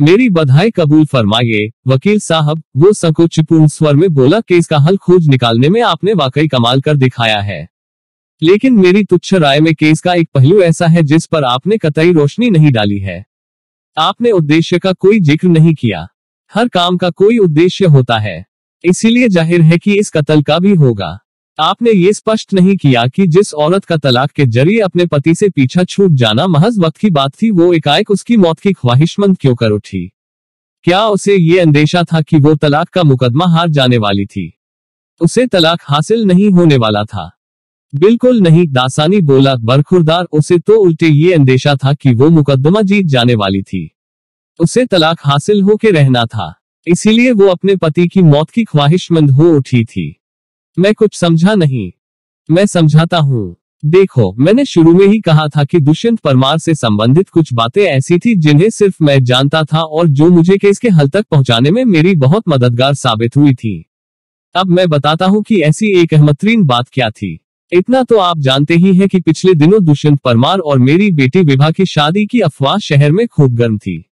मेरी बधाई कबूल फरमाइए वकील साहब वो संकोचपूर्ण स्वर में बोला केस का हल खोज निकालने में आपने वाकई कमाल कर दिखाया है लेकिन मेरी तुच्छ राय में केस का एक पहलू ऐसा है जिस पर आपने कतई रोशनी नहीं डाली है आपने उद्देश्य का कोई जिक्र नहीं किया हर काम का कोई उद्देश्य होता है इसीलिए जाहिर है कि इस कत्ल का भी होगा आपने ये स्पष्ट नहीं किया कि जिस औरत का तलाक के जरिए अपने पति से पीछा छूट जाना महज वक्त की बात थी वो एकाएक उसकी मौत की ख्वाहिशमंद क्यों कर उठी क्या उसे ये अंदेशा था कि वो तलाक का मुकदमा हार जाने वाली थी उसे तलाक हासिल नहीं होने वाला था बिल्कुल नहीं दासानी बोला बरखुरदार उसे तो उल्टे ये अंदेशा था कि वो मुकदमा जीत जाने वाली थी उसे तलाक हासिल होके रहना था इसीलिए वो अपने पति की मौत की ख्वाहिशमंद हो उठी थी मैं कुछ समझा नहीं मैं समझाता हूँ देखो मैंने शुरू में ही कहा था कि दुष्यंत परमार से संबंधित कुछ बातें ऐसी थी जिन्हें सिर्फ मैं जानता था और जो मुझे केस के हल तक पहुंचाने में मेरी बहुत मददगार साबित हुई थी अब मैं बताता हूं कि ऐसी एक अहमतरीन बात क्या थी इतना तो आप जानते ही हैं कि पिछले दिनों दुष्यंत परमार और मेरी बेटी विभा की शादी की अफवाह शहर में खूब गर्म थी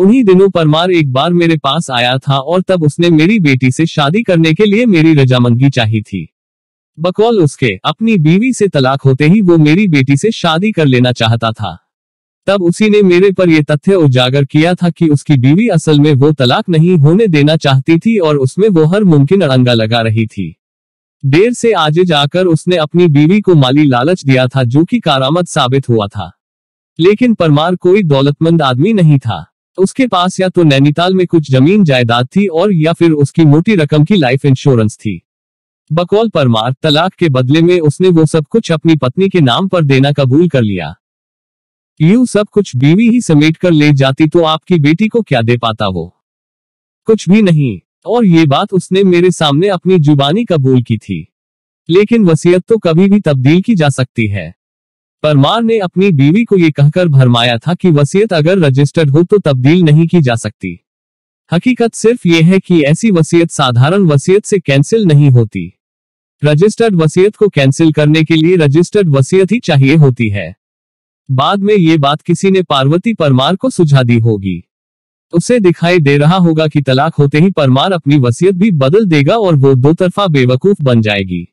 उन्हीं दिनों परमार एक बार मेरे पास आया था और तब उसने मेरी बेटी से शादी करने के लिए मेरी रजामंदगी चाही थी बकौल उसके अपनी बीवी से तलाक होते ही वो मेरी बेटी से शादी कर लेना चाहता था तब उसी ने मेरे पर यह तथ्य उजागर किया था कि उसकी बीवी असल में वो तलाक नहीं होने देना चाहती थी और उसमें वो हर मुमकिन अड़ंगा लगा रही थी देर से आजे जाकर उसने अपनी बीवी को माली लालच दिया था जो कि कारामद साबित हुआ था लेकिन परमार कोई दौलतमंद आदमी नहीं था तो उसके पास या तो नैनीताल में कुछ जमीन जायदाद थी और या फिर उसकी मोटी रकम की लाइफ इंश्योरेंस थी बकौल परमार तलाक के बदले में उसने वो सब कुछ अपनी पत्नी के नाम पर देना कबूल कर लिया यू सब कुछ बीवी ही समेट कर ले जाती तो आपकी बेटी को क्या दे पाता वो कुछ भी नहीं और ये बात उसने मेरे सामने अपनी जुबानी कबूल की थी लेकिन वसीयत तो कभी भी तब्दील की जा सकती है परमार ने अपनी बीवी को ये कहकर भरमाया था कि वसीयत अगर रजिस्टर्ड हो तो तब्दील नहीं की जा सकती हकीकत सिर्फ ये है कि ऐसी वसीयत साधारण वसीयत से कैंसिल नहीं होती रजिस्टर्ड वसीयत को कैंसिल करने के लिए रजिस्टर्ड वसीयत ही चाहिए होती है बाद में ये बात किसी ने पार्वती परमार को सुझा दी होगी उसे दिखाई दे रहा होगा कि तलाक होते ही परमार अपनी वसीयत भी बदल देगा और वो दो तरफा बेवकूफ बन जाएगी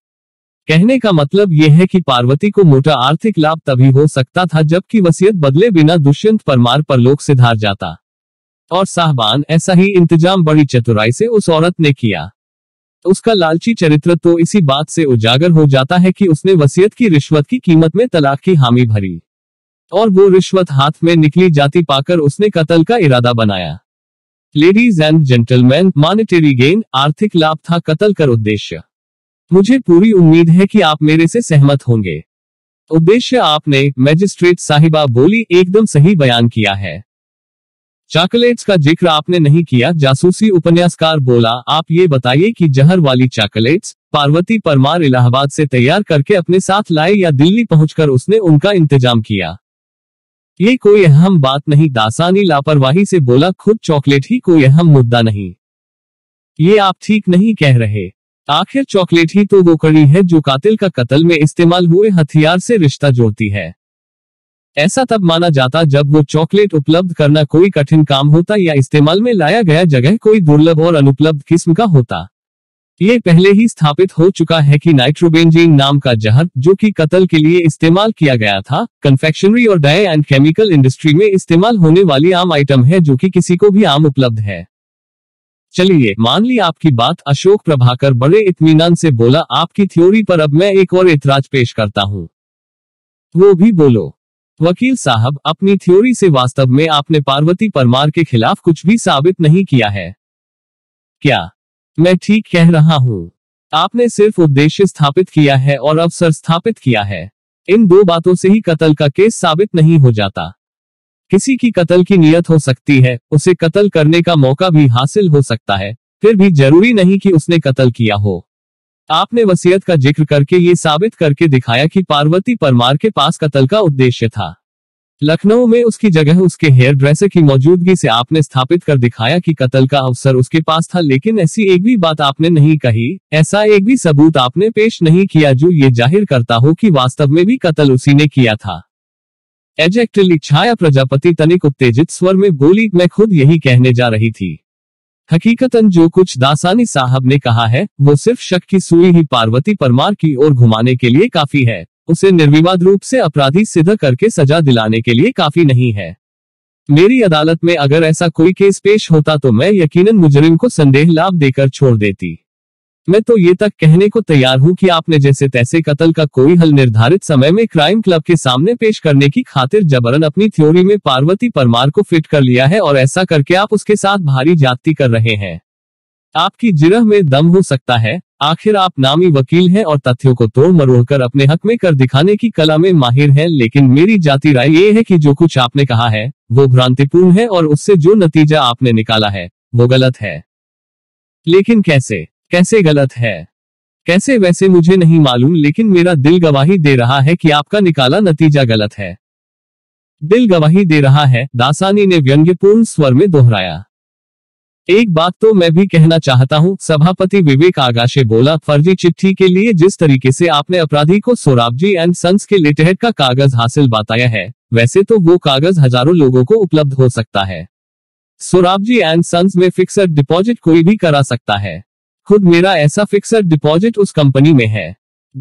कहने का मतलब ये है कि पार्वती को मोटा आर्थिक लाभ तभी हो सकता था जबकि वसीयत बदले बिना दुष्यंत परमार पर से धार जाता और साहबान ऐसा ही इंतजाम बड़ी चतुराई से उस औरत ने किया उसका लालची चरित्र तो इसी बात से उजागर हो जाता है कि उसने वसीयत की रिश्वत की कीमत में तलाक की हामी भरी और वो रिश्वत हाथ में निकली जाती पाकर उसने कत्ल का इरादा बनाया ladies and gentleman monetary gain आर्थिक लाभ था कत्ल कर उद्देश्य मुझे पूरी उम्मीद है कि आप मेरे से सहमत होंगे उद्देश्य आपने मैजिस्ट्रेट साहिबा बोली एकदम सही बयान किया है चॉकलेट्स का जिक्र आपने नहीं किया जासूसी उपन्यासकार बोला आप ये बताइए कि जहर वाली चॉकलेट्स पार्वती परमार इलाहाबाद से तैयार करके अपने साथ लाए या दिल्ली पहुंचकर उसने उनका इंतजाम किया ये कोई अहम बात नहीं दासानी लापरवाही से बोला खुद चॉकलेट ही कोई अहम मुद्दा नहीं ये आप ठीक नहीं कह रहे आखिर चॉकलेट ही तो वो कड़ी है जो कातिल का कत्ल में इस्तेमाल हुए हथियार से रिश्ता जोड़ती है ऐसा तब माना जाता जब वो चॉकलेट उपलब्ध करना कोई कठिन काम होता या इस्तेमाल में लाया गया जगह कोई दुर्लभ और अनुपलब्ध किस्म का होता ये पहले ही स्थापित हो चुका है कि नाइट्रोबेंजीन नाम का जहर जो कि कत्ल के लिए इस्तेमाल किया गया था कन्फेक्शनरी और डाय एंड केमिकल इंडस्ट्री में इस्तेमाल होने वाली आम आइटम है जो कि किसी को भी आम उपलब्ध है चलिए मान ली आपकी बात अशोक प्रभाकर बड़े इतमान से बोला आपकी थ्योरी पर अब मैं एक और इतराज पेश करता हूँ वो भी बोलो वकील साहब अपनी थ्योरी से वास्तव में आपने पार्वती परमार के खिलाफ कुछ भी साबित नहीं किया है क्या मैं ठीक कह रहा हूँ आपने सिर्फ उद्देश्य स्थापित किया है और अवसर स्थापित किया है इन दो बातों से ही कत्ल का केस साबित नहीं हो जाता किसी की कत्ल की नियत हो सकती है उसे कत्ल करने का मौका भी हासिल हो सकता है फिर भी जरूरी नहीं कि उसने कत्ल किया हो आपने वसीयत का जिक्र करके ये साबित करके दिखाया कि पार्वती परमार के पास कत्ल का उद्देश्य था लखनऊ में उसकी जगह उसके हेयर ड्रेसर की मौजूदगी से आपने स्थापित कर दिखाया कि कत्ल का अवसर उसके पास था लेकिन ऐसी एक भी बात आपने नहीं कही ऐसा एक भी सबूत आपने पेश नहीं किया जो ये जाहिर करता हो कि वास्तव में भी कत्ल उसी ने किया था एजेक्टली छाया प्रजापति तनिक उत्तेजित स्वर में बोली मैं खुद यही कहने जा रही थी हकीकतन जो कुछ दासानी साहब ने कहा है वो सिर्फ शक की सुई ही पार्वती परमार की ओर घुमाने के लिए काफी है उसे निर्विवाद रूप से अपराधी सिद्ध करके सजा दिलाने के लिए काफी नहीं है मेरी अदालत में अगर ऐसा कोई केस पेश होता तो मैं यकीनन मुजरिम को संदेह लाभ देकर छोड़ देती मैं तो ये तक कहने को तैयार हूँ कि आपने जैसे तैसे कत्ल का कोई हल निर्धारित समय में क्राइम क्लब के सामने पेश करने की खातिर जबरन अपनी थ्योरी में पार्वती परमार को फिट कर लिया है और ऐसा करके आप उसके साथ भारी जाति कर रहे हैं आपकी जिरह में दम हो सकता है आखिर आप नामी वकील हैं और तथ्यों को तोड़ मरोड़ कर अपने हक में कर दिखाने की कला में माहिर हैं लेकिन मेरी जाति राय ये है कि जो कुछ आपने कहा है वो भ्रांतिपूर्ण है और उससे जो नतीजा आपने निकाला है वो गलत है लेकिन कैसे कैसे गलत है कैसे वैसे मुझे नहीं मालूम लेकिन मेरा दिल गवाही दे रहा है कि आपका निकाला नतीजा गलत है दिल गवाही दे रहा है दासानी ने व्यंग्यपूर्ण स्वर में दोहराया एक बात तो मैं भी कहना चाहता हूं, सभापति विवेक आगाशे बोला फर्जी चिट्ठी के लिए जिस तरीके से आपने अपराधी को सोराबजी एंड सन्स के लिटहेड का कागज हासिल बताया है वैसे तो वो कागज हजारों लोगों को उपलब्ध हो सकता है सोराबजी एंड सन्स में फिक्सड डिपॉजिट कोई भी करा सकता है खुद मेरा ऐसा फिक्सड डिपॉजिट उस कंपनी में है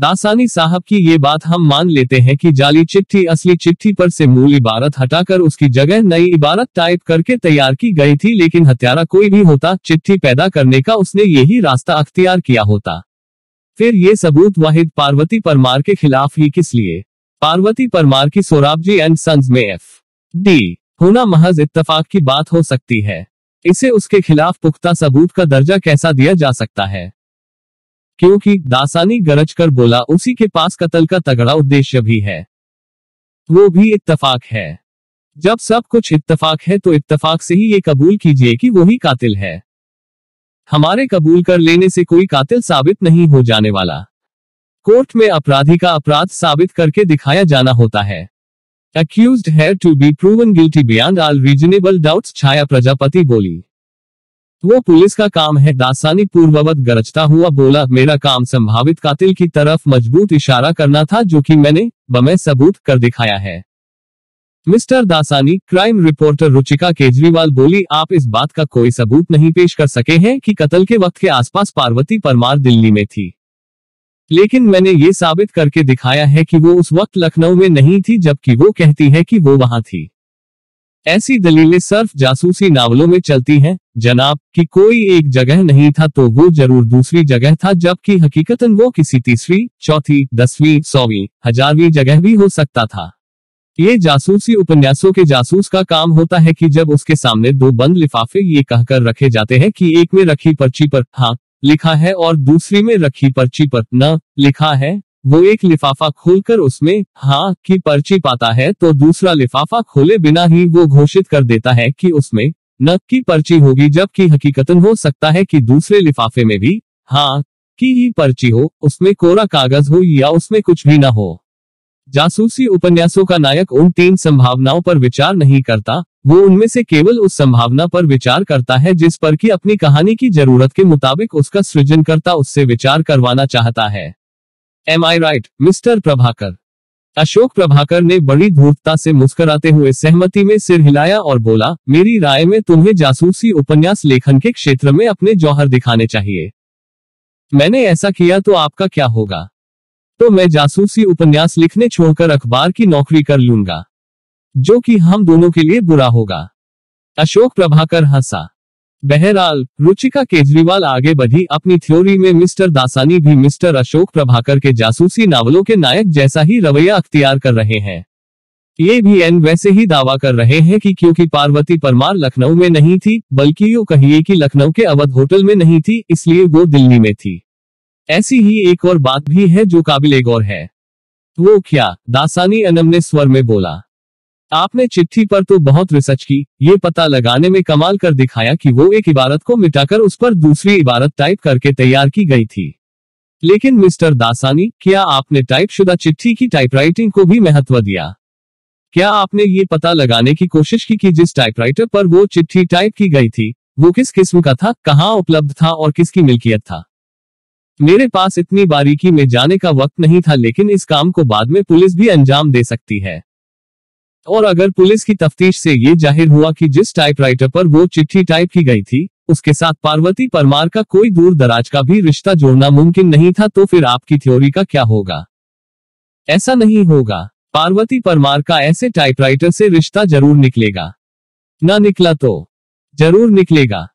दासानी साहब की ये बात हम मान लेते हैं कि जाली चिट्ठी असली चिट्ठी पर से मूल इबारत हटाकर उसकी जगह नई इबारत टाइप करके तैयार की गई थी लेकिन हत्यारा कोई भी होता चिट्ठी पैदा करने का उसने यही रास्ता अख्तियार किया होता फिर ये सबूत वाहिद पार्वती परमार के खिलाफ ही किस लिए पार्वती परमार की सोराबजी एंड सन्स में एफ डी होना महज इतफाक की बात हो सकती है इसे उसके खिलाफ पुख्ता सबूत का दर्जा कैसा दिया जा सकता है क्योंकि दासानी गरज कर बोला उसी के पास कत्ल का तगड़ा उद्देश्य भी है वो भी इत्तफाक है जब सब कुछ इत्तफाक है तो इत्तफाक से ही ये कबूल कीजिए कि वो ही कातिल है हमारे कबूल कर लेने से कोई कातिल साबित नहीं हो जाने वाला कोर्ट में अपराधी का अपराध साबित करके दिखाया जाना होता है accused her to be proven guilty beyond all reasonable doubts छाया प्रजापति बोली वो पुलिस का काम है दासानी पूर्ववत गरजता हुआ बोला मेरा काम संभावित कातिल की तरफ मजबूत इशारा करना था जो कि मैंने बमे सबूत कर दिखाया है mister Dasani crime reporter Ruchika Kejriwal बोली आप इस बात का कोई सबूत नहीं पेश कर सके हैं कि कत्ल के वक्त के आसपास पार्वती परमार दिल्ली में थी लेकिन मैंने ये साबित करके दिखाया है कि वो उस वक्त लखनऊ में नहीं थी जबकि वो कहती है कि वो वहां थी ऐसी दलीलें सिर्फ जासूसी नावलों में चलती हैं, जनाब कि कोई एक जगह नहीं था तो वो जरूर दूसरी जगह था जबकि हकीकतन वो किसी तीसरी चौथी दसवीं सौवीं हजारवीं जगह भी हो सकता था ये जासूसी उपन्यासों के जासूस का काम होता है कि जब उसके सामने दो बंद लिफाफे ये कहकर रखे जाते हैं कि एक में रखी पर्ची पर हाँ लिखा है और दूसरी में रखी पर्ची पर न लिखा है वो एक लिफाफा खोलकर उसमें हाँ की पर्ची पाता है तो दूसरा लिफाफा खोले बिना ही वो घोषित कर देता है कि उसमें न की पर्ची होगी जबकि हकीकतन हो सकता है कि दूसरे लिफाफे में भी हाँ की ही पर्ची हो उसमें कोरा कागज हो या उसमें कुछ भी ना हो जासूसी उपन्यासों का नायक उन तीन संभावनाओं पर विचार नहीं करता वो उनमें से केवल उस संभावना पर विचार करता है जिस पर की अपनी कहानी की जरूरत के मुताबिक उसका सृजनकर्ता उससे विचार करवाना चाहता है am I right mister Prabhakar Ashok Prabhakar ने बड़ी धूर्तता से मुस्कराते हुए सहमति में सिर हिलाया और बोला मेरी राय में तुम्हें जासूसी उपन्यास लेखन के क्षेत्र में अपने जौहर दिखाने चाहिए मैंने ऐसा किया तो आपका क्या होगा तो मैं जासूसी उपन्यास लिखने छोड़कर अखबार की नौकरी कर लूंगा जो कि हम दोनों के लिए बुरा होगा अशोक प्रभाकर हंसा बहरहाल रुचिका केजरीवाल आगे बढ़ी अपनी थ्योरी में मिस्टर दासानी भी मिस्टर अशोक प्रभाकर के जासूसी नावलों के नायक जैसा ही रवैया अख्तियार कर रहे हैं ये भी एन वैसे ही दावा कर रहे हैं कि क्योंकि पार्वती परमार लखनऊ में नहीं थी बल्कि यू कहिए कि लखनऊ के अवध होटल में नहीं थी इसलिए वो दिल्ली में थी ऐसी ही एक और बात भी है जो काबिल गौर है वो क्या दासानी अनम ने स्वर में बोला आपने चिट्ठी पर तो बहुत रिसर्च की ये पता लगाने में कमाल कर दिखाया कि वो एक इबारत को मिटाकर उस पर दूसरी इबारत टाइप करके तैयार की गई थी लेकिन मिस्टर दासानी क्या आपने टाइपशुदा चिट्ठी की टाइपराइटिंग को भी महत्व दिया क्या आपने ये पता लगाने की कोशिश की कि जिस टाइपराइटर पर वो चिट्ठी टाइप की गई थी वो किस किस्म का था कहाँ उपलब्ध था और किसकी मिल्कियत था मेरे पास इतनी बारीकी में जाने का वक्त नहीं था लेकिन इस काम को बाद में पुलिस भी अंजाम दे सकती है और अगर पुलिस की तफ्तीश से ये जाहिर हुआ कि जिस टाइपराइटर पर वो चिट्ठी टाइप की गई थी उसके साथ पार्वती परमार का कोई दूर दराज का भी रिश्ता जोड़ना मुमकिन नहीं था तो फिर आपकी थ्योरी का क्या होगा ऐसा नहीं होगा पार्वती परमार का ऐसे टाइपराइटर से रिश्ता जरूर निकलेगा न निकला तो जरूर निकलेगा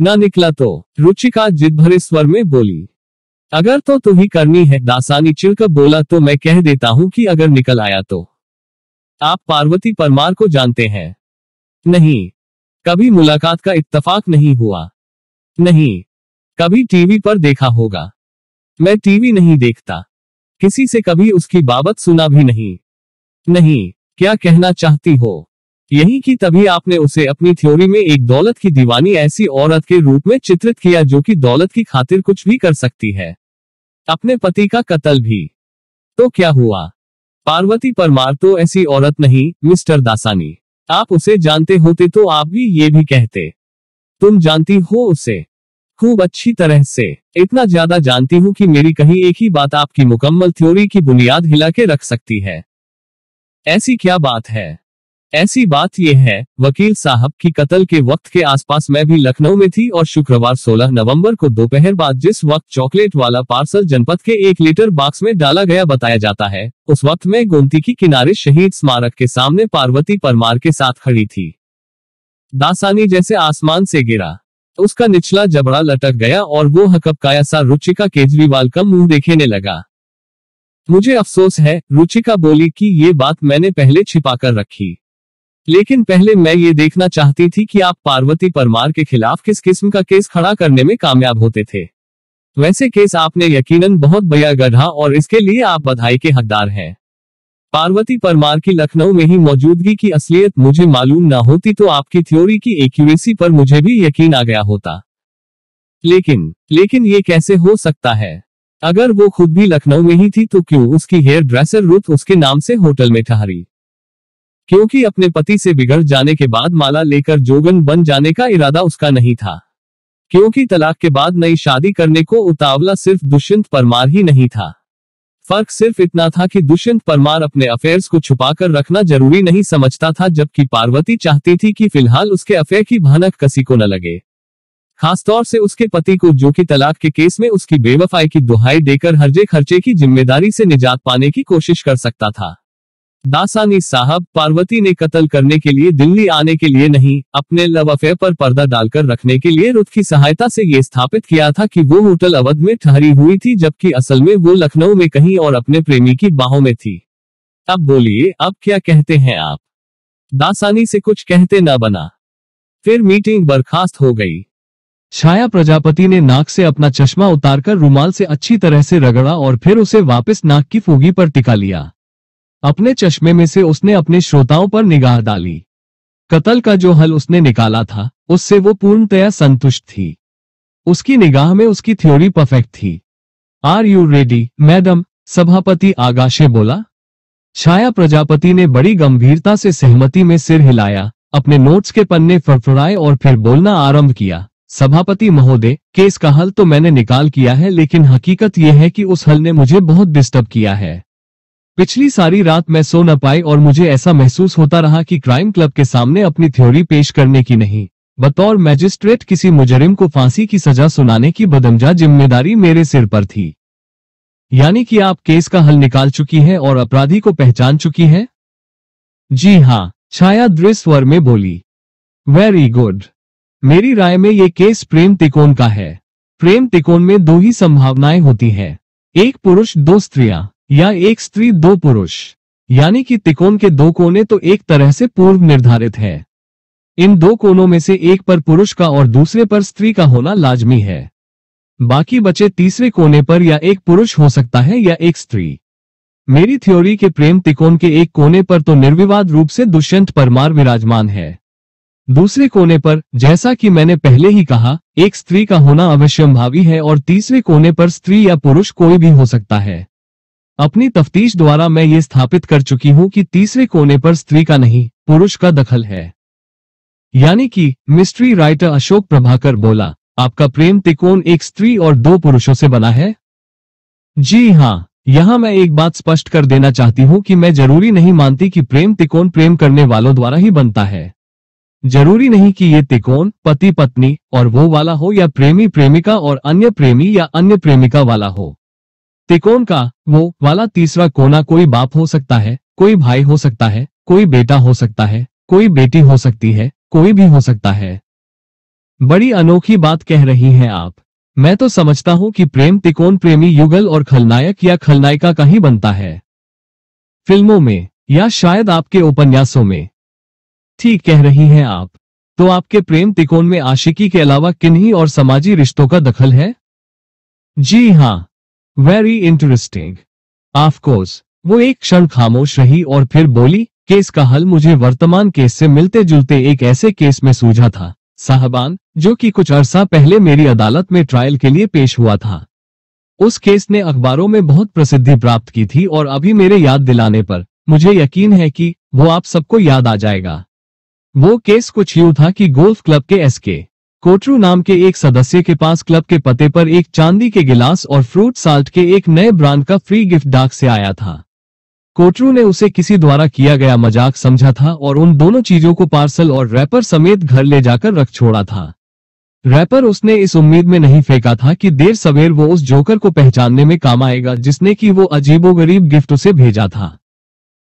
न निकला तो रुचिका जिद भरे स्वर में बोली अगर तो तुम्ही करनी है दासानी चिड़कर बोला तो मैं कह देता हूँ कि अगर निकल आया तो आप पार्वती परमार को जानते हैं नहीं कभी मुलाकात का इत्तफाक नहीं हुआ नहीं कभी टीवी पर देखा होगा मैं टीवी नहीं देखता किसी से कभी उसकी बाबत सुना भी नहीं नहीं क्या कहना चाहती हो यही कि तभी आपने उसे अपनी थ्योरी में एक दौलत की दीवानी ऐसी औरत के रूप में चित्रित किया जो कि दौलत की खातिर कुछ भी कर सकती है अपने पति का कत्ल भी तो क्या हुआ पार्वती परमार तो ऐसी औरत नहीं मिस्टर दासानी आप उसे जानते होते तो आप भी ये भी कहते तुम जानती हो उसे खूब अच्छी तरह से इतना ज्यादा जानती हूँ कि मेरी कहीं एक ही बात आपकी मुकम्मल थ्योरी की बुनियाद हिला के रख सकती है ऐसी क्या बात है ऐसी बात यह है वकील साहब की कत्ल के वक्त के आसपास मैं भी लखनऊ में थी और शुक्रवार 16 नवंबर को दोपहर बाद जिस वक्त चॉकलेट वाला पार्सल जनपद के एक लीटर बॉक्स में डाला गया बताया जाता है उस वक्त मैं गोमती की किनारे शहीद स्मारक के सामने पार्वती परमार के साथ खड़ी थी दासानी जैसे आसमान से गिरा उसका निचला जबड़ा लटक गया और वो हकपकाया सा रुचिका केजरीवाल का मुंह देखने लगा मुझे अफसोस है रुचिका बोली कि ये बात मैंने पहले छिपा कर रखी लेकिन पहले मैं ये देखना चाहती थी कि आप पार्वती परमार के खिलाफ किस किस्म का केस खड़ा करने में कामयाब होते थे वैसे केस आपने यकीनन बहुत बया गढ़ा और इसके लिए आप बधाई के हकदार हैं पार्वती परमार की लखनऊ में ही मौजूदगी की असलियत मुझे मालूम ना होती तो आपकी थ्योरी की एक्यूरेसी पर मुझे भी यकीन आ गया होता लेकिन लेकिन ये कैसे हो सकता है अगर वो खुद भी लखनऊ में ही थी तो क्यों उसकी हेयर ड्रेसर रुत उसके नाम से होटल में ठहरी क्योंकि अपने पति से बिगड़ जाने के बाद माला लेकर जोगन बन जाने का इरादा उसका नहीं था क्योंकि तलाक के बाद नई शादी करने को उतावला सिर्फ दुष्यंत परमार ही नहीं था फर्क सिर्फ इतना था कि दुष्यंत परमार अपने अफेयर्स को छुपाकर रखना जरूरी नहीं समझता था जबकि पार्वती चाहती थी कि फिलहाल उसके अफेयर की भनक कसी को न लगे खासतौर से उसके पति को जो कि तलाक के केस में उसकी बेवफाई की दुहाई देकर हर्जे खर्चे की जिम्मेदारी से निजात पाने की कोशिश कर सकता था दासानी साहब पार्वती ने कत्ल करने के लिए दिल्ली आने के लिए नहीं अपने लव अफेयर पर पर्दा डालकर रखने के लिए रुथ की सहायता से ये स्थापित किया था कि वो होटल अवध में ठहरी हुई थी जबकि असल में वो लखनऊ में कहीं और अपने प्रेमी की बाहों में थी अब बोलिए अब क्या कहते हैं आप दासानी से कुछ कहते न बना फिर मीटिंग बर्खास्त हो गई छाया प्रजापति ने नाक से अपना चश्मा उतारकर रूमाल से अच्छी तरह से रगड़ा और फिर उसे वापस नाक की फूगी पर टिका लिया अपने चश्मे में से उसने अपने श्रोताओं पर निगाह डाली कतल का जो हल उसने निकाला था उससे वो पूर्णतया संतुष्ट थी उसकी निगाह में उसकी थ्योरी परफेक्ट थी आर यू रेडी मैडम सभापति आगाशे बोला छाया प्रजापति ने बड़ी गंभीरता से सहमति में सिर हिलाया अपने नोट्स के पन्ने फड़फड़ाए और फिर बोलना आरंभ किया सभापति महोदय केस का हल तो मैंने निकाल किया है लेकिन हकीकत यह है कि उस हल ने मुझे बहुत डिस्टर्ब किया है पिछली सारी रात मैं सो न पाई और मुझे ऐसा महसूस होता रहा कि क्राइम क्लब के सामने अपनी थ्योरी पेश करने की नहीं बतौर मैजिस्ट्रेट किसी मुजरिम को फांसी की सजा सुनाने की बदमजा जिम्मेदारी मेरे सिर पर थी यानी कि आप केस का हल निकाल चुकी हैं और अपराधी को पहचान चुकी हैं? जी हाँ छाया दृस्वर में बोली वेरी गुड मेरी राय में ये केस प्रेम तिकोन का है प्रेम तिकोन में दो ही संभावनाएं होती है एक पुरुष दो स्त्रियां या एक स्त्री दो पुरुष यानी कि तिकोन के दो कोने तो एक तरह से पूर्व निर्धारित है इन दो कोनों में से एक पर पुरुष का और दूसरे पर स्त्री का होना लाजमी है बाकी बचे तीसरे कोने पर या एक पुरुष हो सकता है या एक स्त्री मेरी थ्योरी के प्रेम तिकोन के एक कोने पर तो निर्विवाद रूप से दुष्यंत परमार विराजमान है दूसरे कोने पर जैसा कि मैंने पहले ही कहा एक स्त्री का होना अवश्यंभावी है और तीसरे कोने पर स्त्री या पुरुष कोई भी हो सकता है अपनी तफ्तीश द्वारा मैं ये स्थापित कर चुकी हूँ कि तीसरे कोने पर स्त्री का नहीं पुरुष का दखल है यानी कि मिस्ट्री राइटर अशोक प्रभाकर बोला आपका प्रेम त्रिकोण एक स्त्री और दो पुरुषों से बना है जी हाँ यहाँ मैं एक बात स्पष्ट कर देना चाहती हूँ कि मैं जरूरी नहीं मानती कि प्रेम त्रिकोण प्रेम करने वालों द्वारा ही बनता है जरूरी नहीं कि ये त्रिकोण पति पत्नी और वो वाला हो या प्रेमी प्रेमिका और अन्य प्रेमी या अन्य प्रेमिका वाला हो त्रिकोण का वो वाला तीसरा कोना कोई बाप हो सकता है कोई भाई हो सकता है कोई बेटा हो सकता है कोई बेटी हो सकती है कोई भी हो सकता है बड़ी अनोखी बात कह रही हैं आप मैं तो समझता हूं कि प्रेम तिकोन प्रेमी युगल और खलनायक या खलनायिका का ही बनता है फिल्मों में या शायद आपके उपन्यासों में ठीक कह रही हैं आप तो आपके प्रेम तिकोन में आशिकी के अलावा किन्हीं और समाजी रिश्तों का दखल है जी हाँ वेरी इंटरेस्टिंग ऑफकोर्स वो एक क्षण खामोश रही और फिर बोली केस का हल मुझे वर्तमान केस से मिलते जुलते एक ऐसे केस में सूझा था साहबान जो कि कुछ अरसा पहले मेरी अदालत में ट्रायल के लिए पेश हुआ था उस केस ने अखबारों में बहुत प्रसिद्धि प्राप्त की थी और अभी मेरे याद दिलाने पर मुझे यकीन है कि वो आप सबको याद आ जाएगा वो केस कुछ यूं था कि गोल्फ क्लब के एसके कोटरू नाम के एक सदस्य के पास क्लब के पते पर एक चांदी के गिलास और फ्रूट साल्ट के एक नए ब्रांड का फ्री गिफ्ट डाक से आया था कोटरू ने उसे किसी द्वारा किया गया मजाक समझा था और उन दोनों चीजों को पार्सल और रैपर समेत घर ले जाकर रख छोड़ा था रैपर उसने इस उम्मीद में नहीं फेंका था कि देर सवेर वो उस जोकर को पहचानने में काम आएगा जिसने कि वो अजीबोगरीब गिफ्ट उसे भेजा था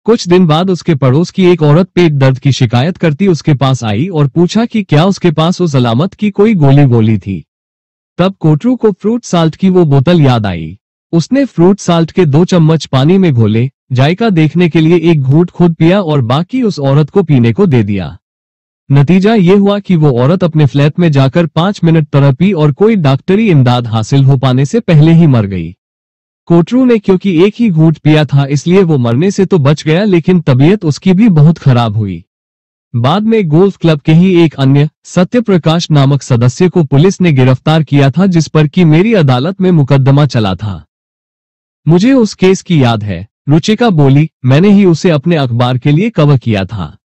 कुछ दिन बाद उसके पड़ोस की एक औरत पेट दर्द की शिकायत करती उसके पास आई और पूछा कि क्या उसके पास उस अलामत की कोई गोली गोली थी तब कोटरू को फ्रूट साल्ट की वो बोतल याद आई उसने फ्रूट साल्ट के दो चम्मच पानी में घोले जायका देखने के लिए एक घूट खुद पिया और बाकी उस औरत को पीने को दे दिया नतीजा ये हुआ कि वो औरत अपने फ्लैट में जाकर पांच मिनट तरपी और कोई डॉक्टरी इमदाद हासिल हो पाने से पहले ही मर गई कोटरू ने क्योंकि एक ही घूट पिया था इसलिए वो मरने से तो बच गया लेकिन तबीयत उसकी भी बहुत खराब हुई बाद में गोल्फ क्लब के ही एक अन्य सत्यप्रकाश नामक सदस्य को पुलिस ने गिरफ्तार किया था जिस पर कि मेरी अदालत में मुकदमा चला था मुझे उस केस की याद है रुचिका बोली मैंने ही उसे अपने अखबार के लिए कवर किया था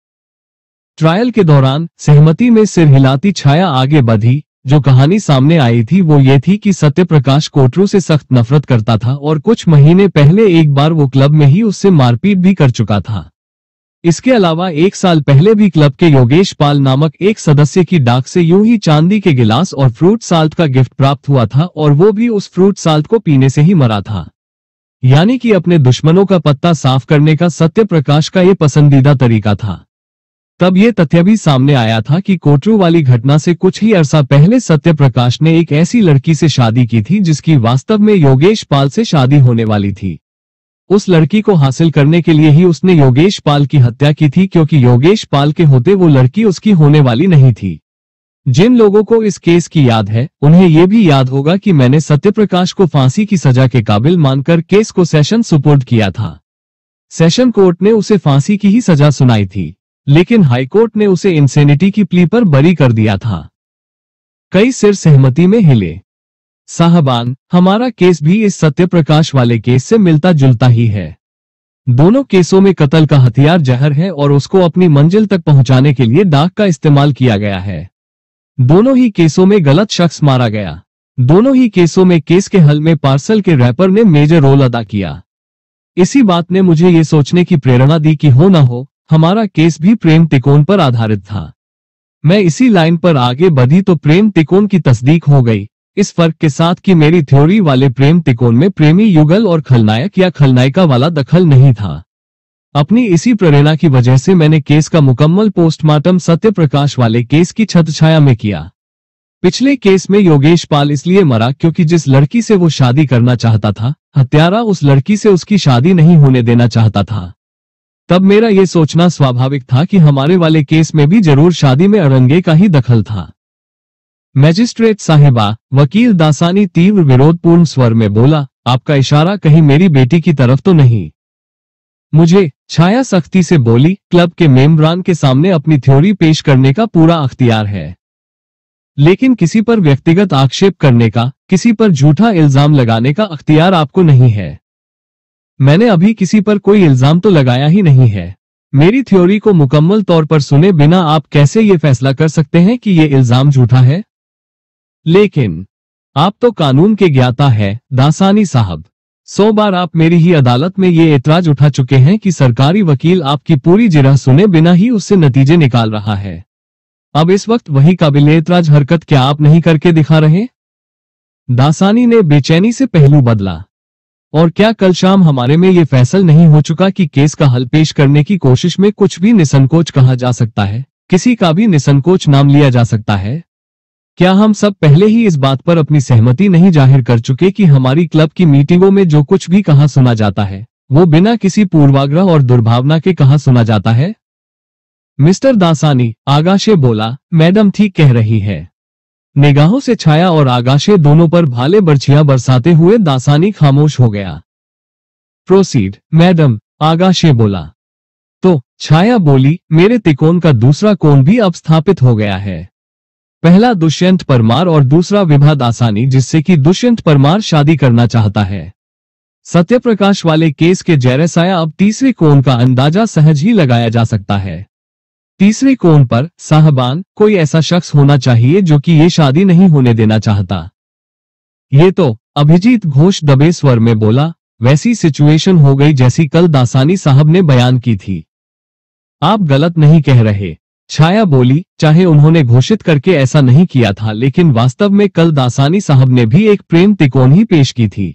ट्रायल के दौरान सहमति में सिर हिलाती छाया आगे बढ़ी जो कहानी सामने आई थी वो ये थी कि सत्य प्रकाश कोटरू से सख्त नफरत करता था और कुछ महीने पहले एक बार वो क्लब में ही उससे मारपीट भी कर चुका था इसके अलावा एक साल पहले भी क्लब के योगेश पाल नामक एक सदस्य की डाक से यूं ही चांदी के गिलास और फ्रूट साल्ट का गिफ्ट प्राप्त हुआ था और वो भी उस फ्रूट साल्ट को पीने से ही मरा था यानी कि अपने दुश्मनों का पत्ता साफ करने का सत्य प्रकाश का ये पसंदीदा तरीका था तब ये तथ्य भी सामने आया था कि कोटरू वाली घटना से कुछ ही अरसा पहले सत्यप्रकाश ने एक ऐसी लड़की से शादी की थी जिसकी वास्तव में योगेश पाल से शादी होने वाली थी उस लड़की को हासिल करने के लिए ही उसने योगेश पाल की हत्या की थी क्योंकि योगेश पाल के होते वो लड़की उसकी होने वाली नहीं थी जिन लोगों को इस केस की याद है उन्हें ये भी याद होगा कि मैंने प्रकाश को फांसी की सजा के काबिल मानकर केस को सेशन सुपुर्द किया था सेशन कोर्ट ने उसे फांसी की ही सजा सुनाई थी लेकिन हाईकोर्ट ने उसे इंसेनिटी की प्ली पर बरी कर दिया था कई सिर सहमति में हिले साहबान हमारा केस भी इस सत्य प्रकाश वाले केस से मिलता जुलता ही है दोनों केसों में कत्ल का हथियार जहर है और उसको अपनी मंजिल तक पहुंचाने के लिए डाक का इस्तेमाल किया गया है दोनों ही केसों में गलत शख्स मारा गया दोनों ही केसों में केस के हल में पार्सल के रैपर ने मेजर रोल अदा किया इसी बात ने मुझे ये सोचने की प्रेरणा दी कि हो ना हो हमारा केस भी प्रेम तिकोन पर आधारित था मैं इसी लाइन पर आगे बढ़ी तो प्रेम तिकोन की तस्दीक हो गई इस फर्क के साथ कि मेरी थ्योरी वाले प्रेम तिकोन में प्रेमी युगल और खलनायक या खलनायिका वाला दखल नहीं था अपनी इसी प्रेरणा की वजह से मैंने केस का मुकम्मल पोस्टमार्टम सत्य प्रकाश वाले केस की छत छाया में किया पिछले केस में योगेश पाल इसलिए मरा क्योंकि जिस लड़की से वो शादी करना चाहता था हत्यारा उस लड़की से उसकी शादी नहीं होने देना चाहता था तब मेरा ये सोचना स्वाभाविक था कि हमारे वाले केस में भी जरूर शादी में अरंगे का ही दखल था मैजिस्ट्रेट साहिबा वकील दासानी तीव्र विरोधपूर्ण स्वर में बोला आपका इशारा कहीं मेरी बेटी की तरफ तो नहीं मुझे छाया सख्ती से बोली क्लब के मेम्बरान के सामने अपनी थ्योरी पेश करने का पूरा अख्तियार है लेकिन किसी पर व्यक्तिगत आक्षेप करने का किसी पर झूठा इल्जाम लगाने का अख्तियार आपको नहीं है मैंने अभी किसी पर कोई इल्जाम तो लगाया ही नहीं है मेरी थ्योरी को मुकम्मल तौर पर सुने बिना आप कैसे ये फैसला कर सकते हैं कि ये इल्जाम झूठा है लेकिन आप तो कानून के ज्ञाता है दासानी साहब सौ बार आप मेरी ही अदालत में ये एतराज उठा चुके हैं कि सरकारी वकील आपकी पूरी जिरह सुने बिना ही उससे नतीजे निकाल रहा है अब इस वक्त वही काबिल एतराज हरकत क्या आप नहीं करके दिखा रहे दासानी ने बेचैनी से पहलू बदला और क्या कल शाम हमारे में ये फैसल नहीं हो चुका कि केस का हल पेश करने की कोशिश में कुछ भी निसंकोच कहा जा सकता है किसी का भी निसंकोच नाम लिया जा सकता है क्या हम सब पहले ही इस बात पर अपनी सहमति नहीं जाहिर कर चुके कि हमारी क्लब की मीटिंगों में जो कुछ भी कहा सुना जाता है वो बिना किसी पूर्वाग्रह और दुर्भावना के कहा सुना जाता है मिस्टर दासानी आगाशे बोला मैडम ठीक कह रही है निगाहों से छाया और आगाशे दोनों पर भाले बर्छिया बरसाते हुए दासानी खामोश हो गया प्रोसीड मैडम आगाशे बोला तो छाया बोली मेरे तिकोन का दूसरा कोण भी अब स्थापित हो गया है पहला दुष्यंत परमार और दूसरा विभा दासानी जिससे कि दुष्यंत परमार शादी करना चाहता है सत्यप्रकाश वाले केस के जैरसाया अब तीसरे कोण का अंदाजा सहज ही लगाया जा सकता है तीसरे कोण पर साहबान कोई ऐसा शख्स होना चाहिए जो कि ये शादी नहीं होने देना चाहता ये तो अभिजीत घोष दबे स्वर में बोला वैसी सिचुएशन हो गई जैसी कल दासानी साहब ने बयान की थी आप गलत नहीं कह रहे छाया बोली चाहे उन्होंने घोषित करके ऐसा नहीं किया था लेकिन वास्तव में कल दासानी साहब ने भी एक प्रेम तिकोन ही पेश की थी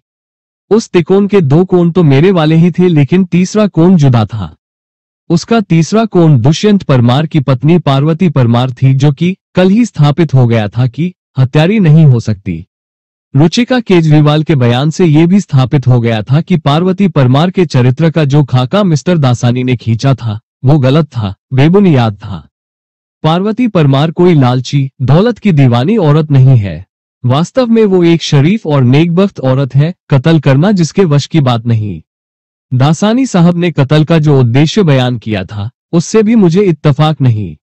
उस तिकोन के दो कोण तो मेरे वाले ही थे लेकिन तीसरा कोण जुदा था उसका तीसरा कोण दुष्यंत परमार की पत्नी पार्वती परमार थी जो कि कल ही स्थापित हो गया था कि हत्यारी नहीं हो सकती रुचिका केजरीवाल के बयान से यह भी स्थापित हो गया था कि पार्वती परमार के चरित्र का जो खाका मिस्टर दासानी ने खींचा था वो गलत था बेबुनियाद था पार्वती परमार कोई लालची दौलत की दीवानी औरत नहीं है वास्तव में वो एक शरीफ और नेकबख्त औरत है कत्ल करना जिसके वश की बात नहीं दासानी साहब ने कत्ल का जो उद्देश्य बयान किया था उससे भी मुझे इत्तफाक नहीं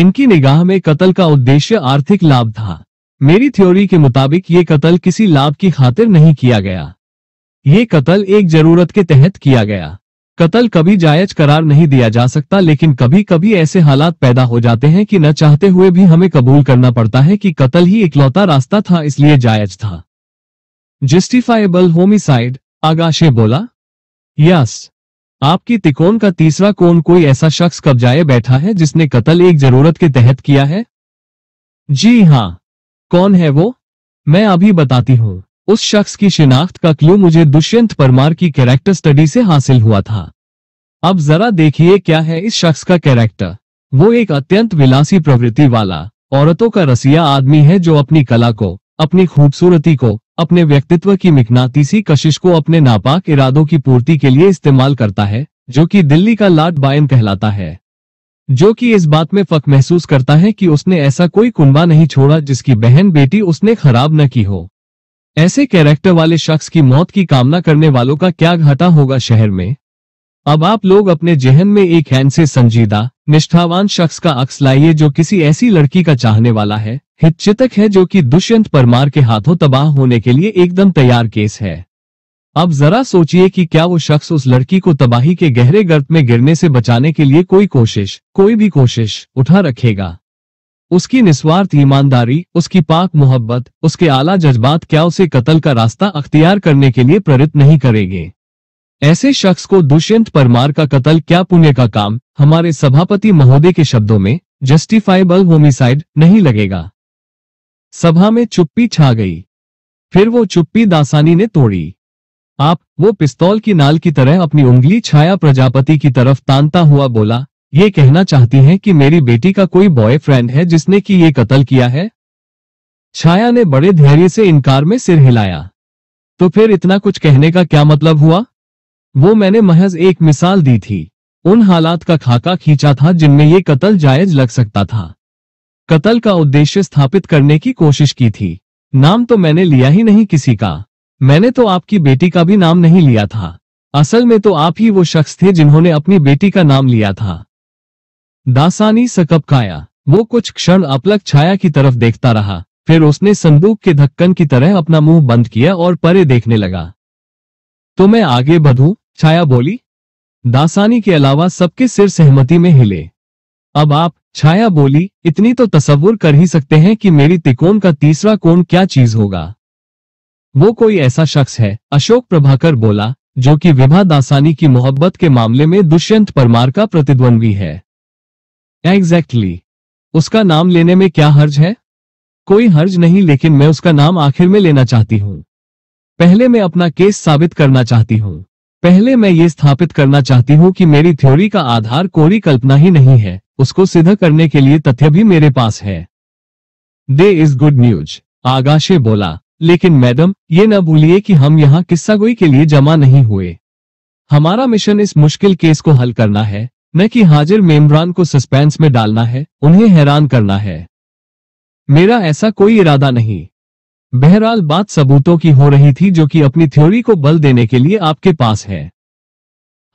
इनकी निगाह में कत्ल का उद्देश्य आर्थिक लाभ था मेरी थ्योरी के मुताबिक ये कत्ल किसी लाभ की खातिर नहीं किया गया ये कत्ल एक जरूरत के तहत किया गया कत्ल कभी जायज करार नहीं दिया जा सकता लेकिन कभी कभी ऐसे हालात पैदा हो जाते हैं कि न चाहते हुए भी हमें कबूल करना पड़ता है कि कत्ल ही इकलौता रास्ता था इसलिए जायज था जस्टिफाइबल होमिसाइड आगाशे बोला यस आपकी तिकोन का तीसरा कोण कोई ऐसा शख्स कब्जाए बैठा है जिसने कत्ल एक जरूरत के तहत किया है जी हाँ कौन है वो मैं अभी बताती हूँ उस शख्स की शिनाख्त का क्लू मुझे दुष्यंत परमार की कैरेक्टर स्टडी से हासिल हुआ था अब जरा देखिए क्या है इस शख्स का कैरेक्टर वो एक अत्यंत विलासी प्रवृत्ति वाला औरतों का रसिया आदमी है जो अपनी कला को अपनी खूबसूरती को अपने व्यक्तित्व की मिकनातीसी कशिश को अपने नापाक इरादों की पूर्ति के लिए इस्तेमाल करता है जो कि दिल्ली का लाट बायन कहलाता है जो कि इस बात में फक महसूस करता है कि उसने ऐसा कोई कुनबा नहीं छोड़ा जिसकी बहन बेटी उसने खराब न की हो ऐसे कैरेक्टर वाले शख्स की मौत की कामना करने वालों का क्या घाटा होगा शहर में अब आप लोग अपने जहन में एक हैं से संजीदा निष्ठावान शख्स का अक्स लाइए जो किसी ऐसी लड़की का चाहने वाला है हितचितक है जो कि दुष्यंत परमार के हाथों तबाह होने के लिए एकदम तैयार केस है अब जरा सोचिए कि क्या वो शख्स उस लड़की को तबाही के गहरे गर्त में गिरने से बचाने के लिए कोई कोशिश कोई भी कोशिश उठा रखेगा उसकी निस्वार्थ ईमानदारी उसकी पाक मोहब्बत उसके आला जज्बात क्या उसे कत्ल का रास्ता अख्तियार करने के लिए प्रेरित नहीं करेंगे ऐसे शख्स को दुष्यंत परमार का कत्ल क्या पुण्य का काम हमारे सभापति महोदय के शब्दों में जस्टिफाइबल होमिसाइड नहीं लगेगा सभा में चुप्पी छा गई फिर वो चुप्पी दासानी ने तोड़ी आप वो पिस्तौल की नाल की तरह अपनी उंगली छाया प्रजापति की तरफ तानता हुआ बोला ये कहना चाहती हैं कि मेरी बेटी का कोई बॉयफ्रेंड है जिसने कि ये कत्ल किया है छाया ने बड़े धैर्य से इनकार में सिर हिलाया तो फिर इतना कुछ कहने का क्या मतलब हुआ वो मैंने महज एक मिसाल दी थी उन हालात का खाका खींचा था जिनमें ये कत्ल जायज लग सकता था कत्ल का उद्देश्य स्थापित करने की कोशिश की थी नाम तो मैंने लिया ही नहीं किसी का मैंने तो आपकी बेटी का भी नाम नहीं लिया था असल में तो आप ही वो शख्स थे जिन्होंने अपनी बेटी का नाम लिया था दासानी सकप काया वो कुछ क्षण अपलक छाया की तरफ देखता रहा फिर उसने संदूक के धक्कन की तरह अपना मुंह बंद किया और परे देखने लगा तो मैं आगे बढ़ू छाया बोली दासानी के अलावा सबके सिर सहमति में हिले अब आप छाया बोली इतनी तो तस्वुर कर ही सकते हैं कि मेरी तिकोन का तीसरा कोण क्या चीज होगा वो कोई ऐसा शख्स है अशोक प्रभाकर बोला जो कि विभा दासानी की मोहब्बत के मामले में दुष्यंत परमार का प्रतिद्वंद्वी है एग्जैक्टली exactly. उसका नाम लेने में क्या हर्ज है कोई हर्ज नहीं लेकिन मैं उसका नाम आखिर में लेना चाहती हूँ पहले मैं अपना केस साबित करना चाहती हूँ पहले मैं ये स्थापित करना चाहती हूँ कि मेरी थ्योरी का आधार कोरी कल्पना ही नहीं है उसको सिद्ध करने के लिए तथ्य भी मेरे पास है there is good news Agashe बोला लेकिन मैडम ये न भूलिए कि हम यहाँ किस्सा गोई के लिए जमा नहीं हुए हमारा मिशन इस मुश्किल केस को हल करना है न कि हाजिर मेमरान को सस्पेंस में डालना है उन्हें हैरान करना है मेरा ऐसा कोई इरादा नहीं बहरहाल बात सबूतों की हो रही थी जो कि अपनी थ्योरी को बल देने के लिए आपके पास है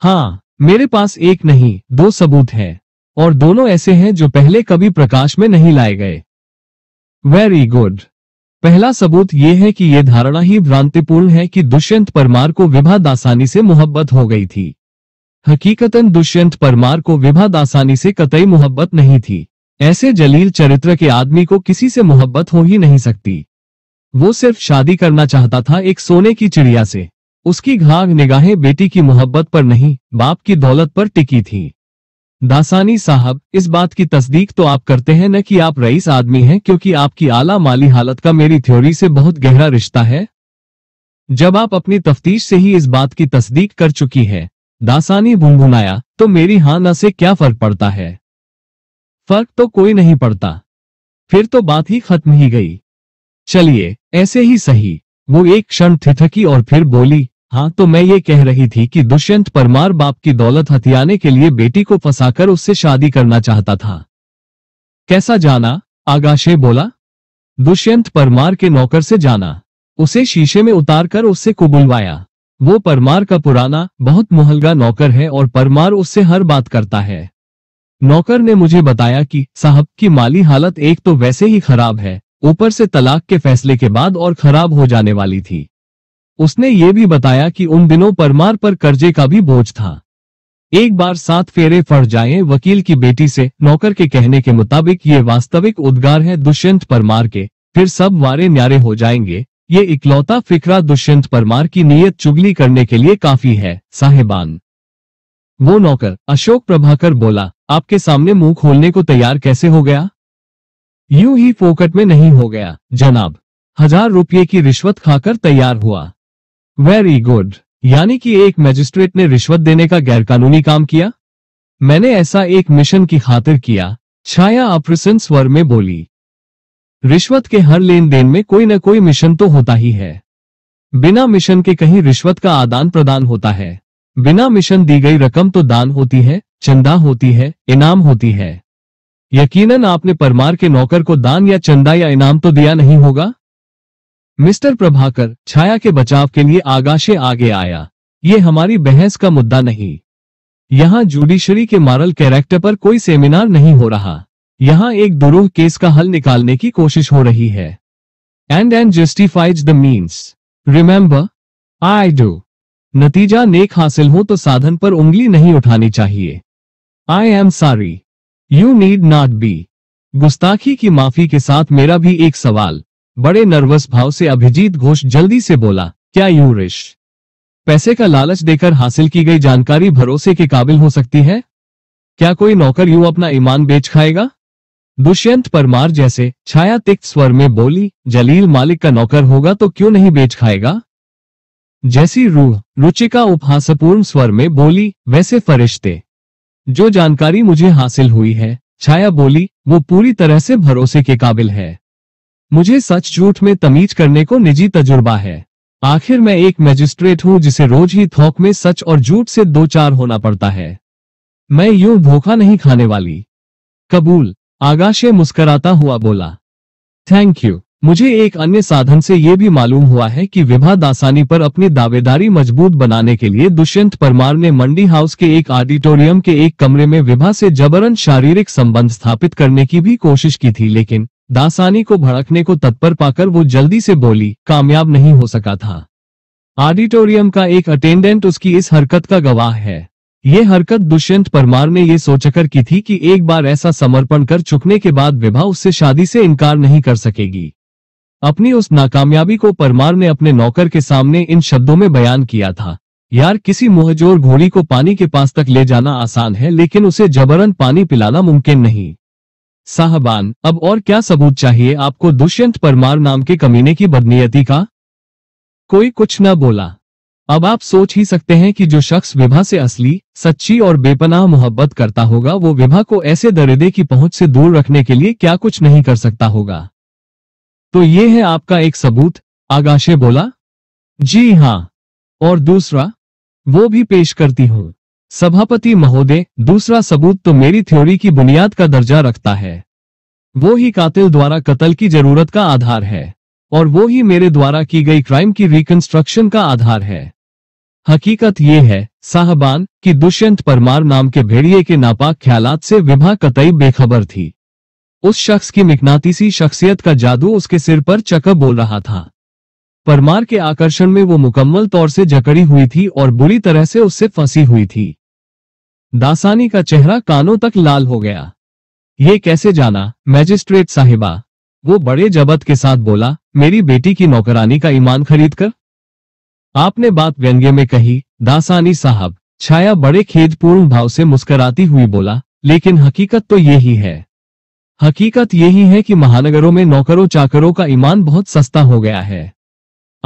हाँ मेरे पास एक नहीं दो सबूत हैं। और दोनों ऐसे हैं जो पहले कभी प्रकाश में नहीं लाए गए वेरी गुड पहला सबूत ये है कि यह धारणा ही भ्रांतिपूर्ण है कि दुष्यंत परमार को विभा दासानी से मोहब्बत हो गई थी हकीकतन दुष्यंत परमार को विभा दासानी से कतई मोहब्बत नहीं थी ऐसे जलील चरित्र के आदमी को किसी से मोहब्बत हो ही नहीं सकती वो सिर्फ शादी करना चाहता था एक सोने की चिड़िया से उसकी घाघ निगाहें बेटी की मोहब्बत पर नहीं बाप की दौलत पर टिकी थी दासानी साहब इस बात की तस्दीक तो आप करते हैं न कि आप रईस आदमी हैं क्योंकि आपकी आला माली हालत का मेरी थ्योरी से बहुत गहरा रिश्ता है जब आप अपनी तफ्तीश से ही इस बात की तस्दीक कर चुकी है दासानी भुनभुनाया तो मेरी हां न से क्या फर्क पड़ता है फर्क तो कोई नहीं पड़ता फिर तो बात ही खत्म ही गई चलिए ऐसे ही सही वो एक क्षण थिथकी और फिर बोली हाँ तो मैं ये कह रही थी कि दुष्यंत परमार बाप की दौलत हथियाने के लिए बेटी को फंसाकर उससे शादी करना चाहता था कैसा जाना आगाशे बोला दुष्यंत परमार के नौकर से जाना उसे शीशे में उतारकर उससे कुबुलवाया वो परमार का पुराना बहुत मुहलगा नौकर है और परमार उससे हर बात करता है नौकर ने मुझे बताया कि साहब की माली हालत एक तो वैसे ही खराब है ऊपर से तलाक के फैसले के बाद और खराब हो जाने वाली थी उसने ये भी बताया कि उन दिनों परमार पर कर्जे का भी बोझ था एक बार सात फेरे फड़ जाए वकील की बेटी से नौकर के कहने के मुताबिक ये वास्तविक उद्गार है दुष्यंत परमार के फिर सब वारे न्यारे हो जाएंगे ये इकलौता फिक्रा दुष्यंत परमार की नीयत चुगली करने के लिए काफी है साहेबान वो नौकर अशोक प्रभाकर बोला आपके सामने मुंह खोलने को तैयार कैसे हो गया यूं ही फोकट में नहीं हो गया जनाब हजार रुपये की रिश्वत खाकर तैयार हुआ वेरी गुड यानी कि एक मजिस्ट्रेट ने रिश्वत देने का गैरकानूनी काम किया मैंने ऐसा एक मिशन की खातिर किया छाया अप्रसन्न स्वर में बोली रिश्वत के हर लेन देन में कोई ना कोई मिशन तो होता ही है बिना मिशन के कहीं रिश्वत का आदान प्रदान होता है बिना मिशन दी गई रकम तो दान होती है चंदा होती है इनाम होती है यकीनन आपने परमार के नौकर को दान या चंदा या इनाम तो दिया नहीं होगा मिस्टर प्रभाकर छाया के बचाव के लिए आगाशे आगे आया ये हमारी बहस का मुद्दा नहीं यहाँ जुडिशरी के मॉरल कैरेक्टर पर कोई सेमिनार नहीं हो रहा यहाँ एक दुरूह केस का हल निकालने की कोशिश हो रही है end end justifies the means remember I do नतीजा नेक हासिल हो तो साधन पर उंगली नहीं उठानी चाहिए I am sorry you need not be गुस्ताखी की माफी के साथ मेरा भी एक सवाल बड़े नर्वस भाव से अभिजीत घोष जल्दी से बोला क्या यूरिश पैसे का लालच देकर हासिल की गई जानकारी भरोसे के काबिल हो सकती है क्या कोई नौकर यू अपना ईमान बेच खाएगा दुष्यंत परमार जैसे छाया तिक्त स्वर में बोली जलील मालिक का नौकर होगा तो क्यों नहीं बेच खाएगा जैसी रूह रुचिका उपहासपूर्ण स्वर में बोली वैसे फरिश्ते जो जानकारी मुझे हासिल हुई है छाया बोली वो पूरी तरह से भरोसे के काबिल है मुझे सच झूठ में तमीज करने को निजी तजुर्बा है आखिर मैं एक मैजिस्ट्रेट हूं जिसे रोज ही थोक में सच और झूठ से दो चार होना पड़ता है मैं यूं धोखा नहीं खाने वाली कबूल आगाशे मुस्कराता हुआ बोला थैंक यू मुझे एक अन्य साधन से यह भी मालूम हुआ है कि विभा दासानी पर अपनी दावेदारी मजबूत बनाने के लिए दुष्यंत परमार ने मंडी हाउस के एक ऑडिटोरियम के एक कमरे में विभा से जबरन शारीरिक संबंध स्थापित करने की भी कोशिश की थी लेकिन दासानी को भड़कने को तत्पर पाकर वो जल्दी से बोली कामयाब नहीं हो सका था ऑडिटोरियम का एक अटेंडेंट उसकी इस हरकत का गवाह है ये हरकत दुष्यंत परमार ने यह सोचकर की थी कि एक बार ऐसा समर्पण कर चुकने के बाद विभा उससे शादी से इनकार नहीं कर सकेगी अपनी उस नाकामयाबी को परमार ने अपने नौकर के सामने इन शब्दों में बयान किया था यार किसी मुहजोर घोड़ी को पानी के पास तक ले जाना आसान है लेकिन उसे जबरन पानी पिलाना मुमकिन नहीं साहबान अब और क्या सबूत चाहिए आपको दुष्यंत परमार नाम के कमीने की बदनीयती का कोई कुछ न बोला अब आप सोच ही सकते हैं कि जो शख्स विभा से असली सच्ची और बेपनाह मोहब्बत करता होगा वो विभा को ऐसे दरिदे की पहुंच से दूर रखने के लिए क्या कुछ नहीं कर सकता होगा तो ये है आपका एक सबूत आगाशे बोला जी हाँ और दूसरा वो भी पेश करती हूं सभापति महोदय दूसरा सबूत तो मेरी थ्योरी की बुनियाद का दर्जा रखता है वो ही कातिल द्वारा कत्ल की जरूरत का आधार है और वो ही मेरे द्वारा की गई क्राइम की रिकंस्ट्रक्शन का आधार है हकीकत ये है साहबान कि दुष्यंत परमार नाम के भेड़िए के नापाक ख्यालात से विभा कतई बेखबर थी उस शख्स की मिकनातीसी शख्सियत का जादू उसके सिर पर चक बोल रहा था परमार के आकर्षण में वो मुकम्मल तौर से जकड़ी हुई थी और बुरी तरह से उससे फंसी हुई थी दासानी का चेहरा कानों तक लाल हो गया ये कैसे जाना मैजिस्ट्रेट साहिबा वो बड़े जबत के साथ बोला मेरी बेटी की नौकरानी का ईमान खरीद कर आपने बात व्यंग्य में कही दासानी साहब छाया बड़े खेदपूर्ण भाव से मुस्कराती हुई बोला लेकिन हकीकत तो यही है हकीकत यही है कि महानगरों में नौकरों चाकरों का ईमान बहुत सस्ता हो गया है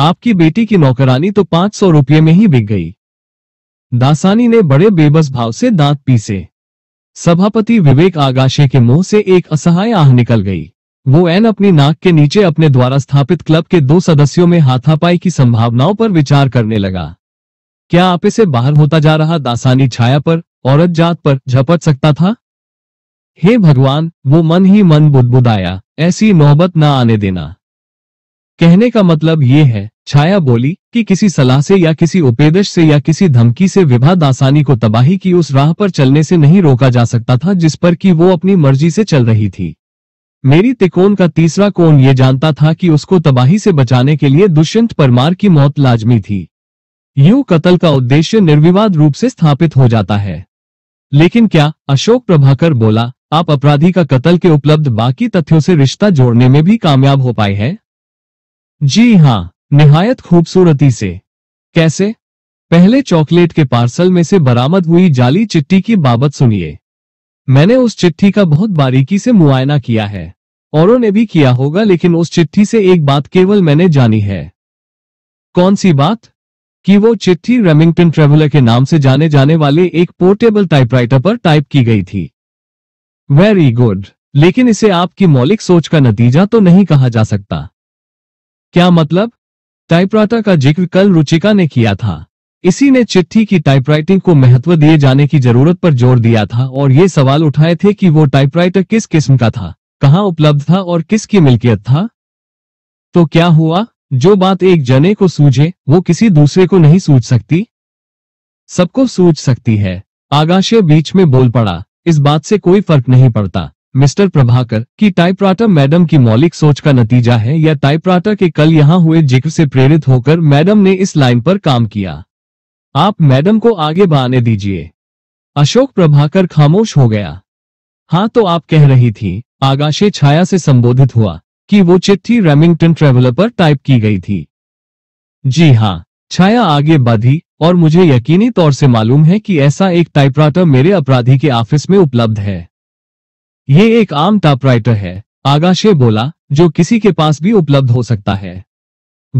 आपकी बेटी की नौकरानी तो पांच सौ रुपये में ही बिक गई दासानी ने बड़े बेबस भाव से दांत पीसे सभापति विवेक आगाशे के मुंह से एक असहाय आह निकल गई वो एन अपनी नाक के नीचे अपने द्वारा स्थापित क्लब के दो सदस्यों में हाथापाई की संभावनाओं पर विचार करने लगा क्या आपे से बाहर होता जा रहा दासानी छाया पर औरत जात पर झपट सकता था हे भगवान वो मन ही मन बुदबुदाया ऐसी नौबत ना आने देना कहने का मतलब ये है छाया बोली कि किसी सलाह से या किसी उपेदश से या किसी धमकी से विवाद आसानी को तबाही की उस राह पर चलने से नहीं रोका जा सकता था जिस पर कि वो अपनी मर्जी से चल रही थी मेरी तिकोन का तीसरा कोण ये जानता था कि उसको तबाही से बचाने के लिए दुष्यंत परमार की मौत लाजमी थी यूं कत्ल का उद्देश्य निर्विवाद रूप से स्थापित हो जाता है लेकिन क्या अशोक प्रभाकर बोला आप अपराधी का कत्ल के उपलब्ध बाकी तथ्यों से रिश्ता जोड़ने में भी कामयाब हो पाए हैं जी हाँ निहायत खूबसूरती से कैसे पहले चॉकलेट के पार्सल में से बरामद हुई जाली चिट्ठी की बाबत सुनिए मैंने उस चिट्ठी का बहुत बारीकी से मुआयना किया है औरों ने भी किया होगा लेकिन उस चिट्ठी से एक बात केवल मैंने जानी है कौन सी बात कि वो चिट्ठी रेमिंगटन ट्रेवलर के नाम से जाने जाने वाले एक पोर्टेबल टाइपराइटर पर टाइप की गई थी वेरी गुड लेकिन इसे आपकी मौलिक सोच का नतीजा तो नहीं कहा जा सकता क्या मतलब टाइपराइटर का जिक्र कल रुचिका ने किया था इसी ने चिट्ठी की टाइपराइटिंग को महत्व दिए जाने की जरूरत पर जोर दिया था और ये सवाल उठाए थे कि वो टाइपराइटर किस किस्म का था कहाँ उपलब्ध था और किसकी मिल्कियत था तो क्या हुआ जो बात एक जने को सूझे वो किसी दूसरे को नहीं सूझ सकती सबको सूझ सकती है आगाशे बीच में बोल पड़ा इस बात से कोई फर्क नहीं पड़ता मिस्टर प्रभाकर की टाइपराटर मैडम की मौलिक सोच का नतीजा है या टाइपराटर के कल यहाँ हुए जिक्र से प्रेरित होकर मैडम ने इस लाइन पर काम किया आप मैडम को आगे बढ़ाने दीजिए अशोक प्रभाकर खामोश हो गया हाँ तो आप कह रही थी आगाशे छाया से संबोधित हुआ कि वो चिट्ठी रेमिंगटन ट्रेवलर पर टाइप की गई थी जी हाँ छाया आगे बढ़ी और मुझे यकीनी तौर से मालूम है कि ऐसा एक टाइपराटर मेरे अपराधी के ऑफिस में उपलब्ध है ये एक आम टाइपराइटर है आगाशे बोला जो किसी के पास भी उपलब्ध हो सकता है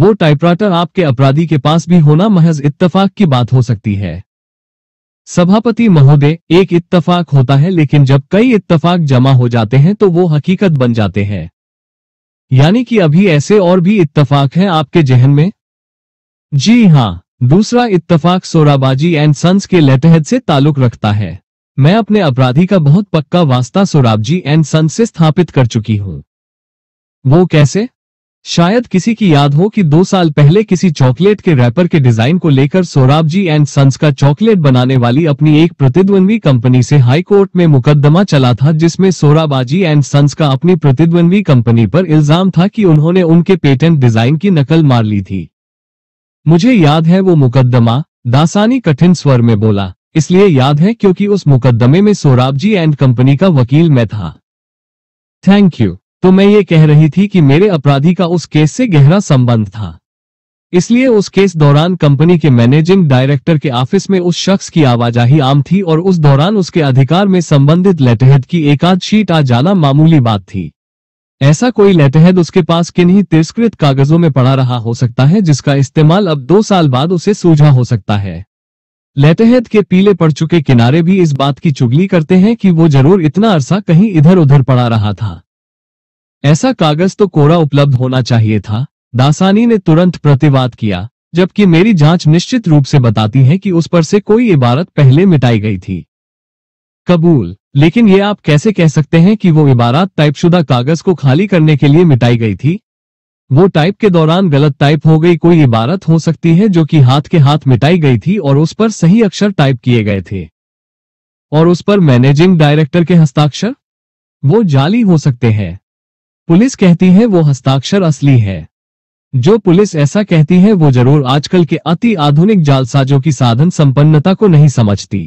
वो टाइपराइटर आपके अपराधी के पास भी होना महज इत्तफाक की बात हो सकती है सभापति महोदय एक इत्तफाक होता है लेकिन जब कई इत्तफाक जमा हो जाते हैं तो वो हकीकत बन जाते हैं यानी कि अभी ऐसे और भी इत्तफाक हैं आपके जहन में जी हाँ दूसरा इत्तफाक सोराबाजी एंड सन्स के लेटहेड से ताल्लुक रखता है मैं अपने अपराधी का बहुत पक्का वास्ता सोराबजी एंड सन से स्थापित कर चुकी हूं वो कैसे शायद किसी की याद हो कि दो साल पहले किसी चॉकलेट के रैपर के डिजाइन को लेकर सोराबजी एंड सन्स का चॉकलेट बनाने वाली अपनी एक प्रतिद्वंदी कंपनी से हाई कोर्ट में मुकदमा चला था जिसमें सोराबाजी एंड सन्स का अपनी प्रतिद्वंदी कंपनी पर इल्जाम था कि उन्होंने उनके पेटेंट डिजाइन की नकल मार ली थी मुझे याद है वो मुकदमा दासानी कठिन स्वर में बोला इसलिए याद है क्योंकि उस मुकदमे में सोराब जी एंड कंपनी का वकील मैं था थैंक यू तो मैं ये कह रही थी कि मेरे अपराधी का उस केस से गहरा संबंध था इसलिए उस केस दौरान कंपनी के मैनेजिंग डायरेक्टर के ऑफिस में उस शख्स की आवाजाही आम थी और उस दौरान उसके अधिकार में संबंधित लेटहेड की एकाध शीट आ जाना मामूली बात थी ऐसा कोई लेटहेड उसके पास किन्हीं तिरस्कृत कागजों में पड़ा रहा हो सकता है जिसका इस्तेमाल अब दो साल बाद उसे सूझा हो सकता है लतहद के पीले पड़ चुके किनारे भी इस बात की चुगली करते हैं कि वो जरूर इतना अरसा कहीं इधर उधर पड़ा रहा था ऐसा कागज तो कोरा उपलब्ध होना चाहिए था दासानी ने तुरंत प्रतिवाद किया जबकि मेरी जांच निश्चित रूप से बताती है कि उस पर से कोई इबारत पहले मिटाई गई थी कबूल लेकिन ये आप कैसे कह सकते हैं कि वो इबारत टाइपशुदा कागज को खाली करने के लिए मिटाई गई थी वो टाइप के दौरान गलत टाइप हो गई कोई इबारत हो सकती है जो कि हाथ के हाथ मिटाई गई थी और उस पर सही अक्षर टाइप किए गए थे और उस पर मैनेजिंग डायरेक्टर के हस्ताक्षर वो जाली हो सकते हैं पुलिस कहती है वो हस्ताक्षर असली है जो पुलिस ऐसा कहती है वो जरूर आजकल के अति आधुनिक जालसाजों की साधन संपन्नता को नहीं समझती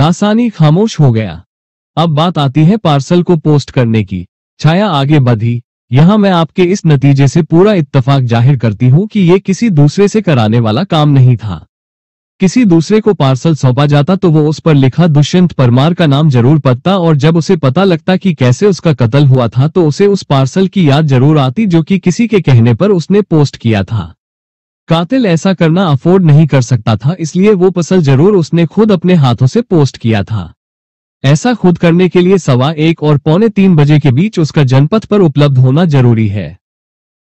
दासानी खामोश हो गया अब बात आती है पार्सल को पोस्ट करने की छाया आगे बढ़ी यहाँ मैं आपके इस नतीजे से पूरा इतफाक जाहिर करती हूँ कि ये किसी दूसरे से कराने वाला काम नहीं था किसी दूसरे को पार्सल सौंपा जाता तो वो उस पर लिखा दुष्यंत परमार का नाम जरूर पता और जब उसे पता लगता कि कैसे उसका कत्ल हुआ था तो उसे उस पार्सल की याद जरूर आती जो कि किसी के कहने पर उसने पोस्ट किया था कातिल ऐसा करना अफोर्ड नहीं कर सकता था इसलिए वो पसल जरूर उसने खुद अपने हाथों से पोस्ट किया था ऐसा खुद करने के लिए सवा एक और पौने तीन बजे के बीच उसका जनपथ पर उपलब्ध होना जरूरी है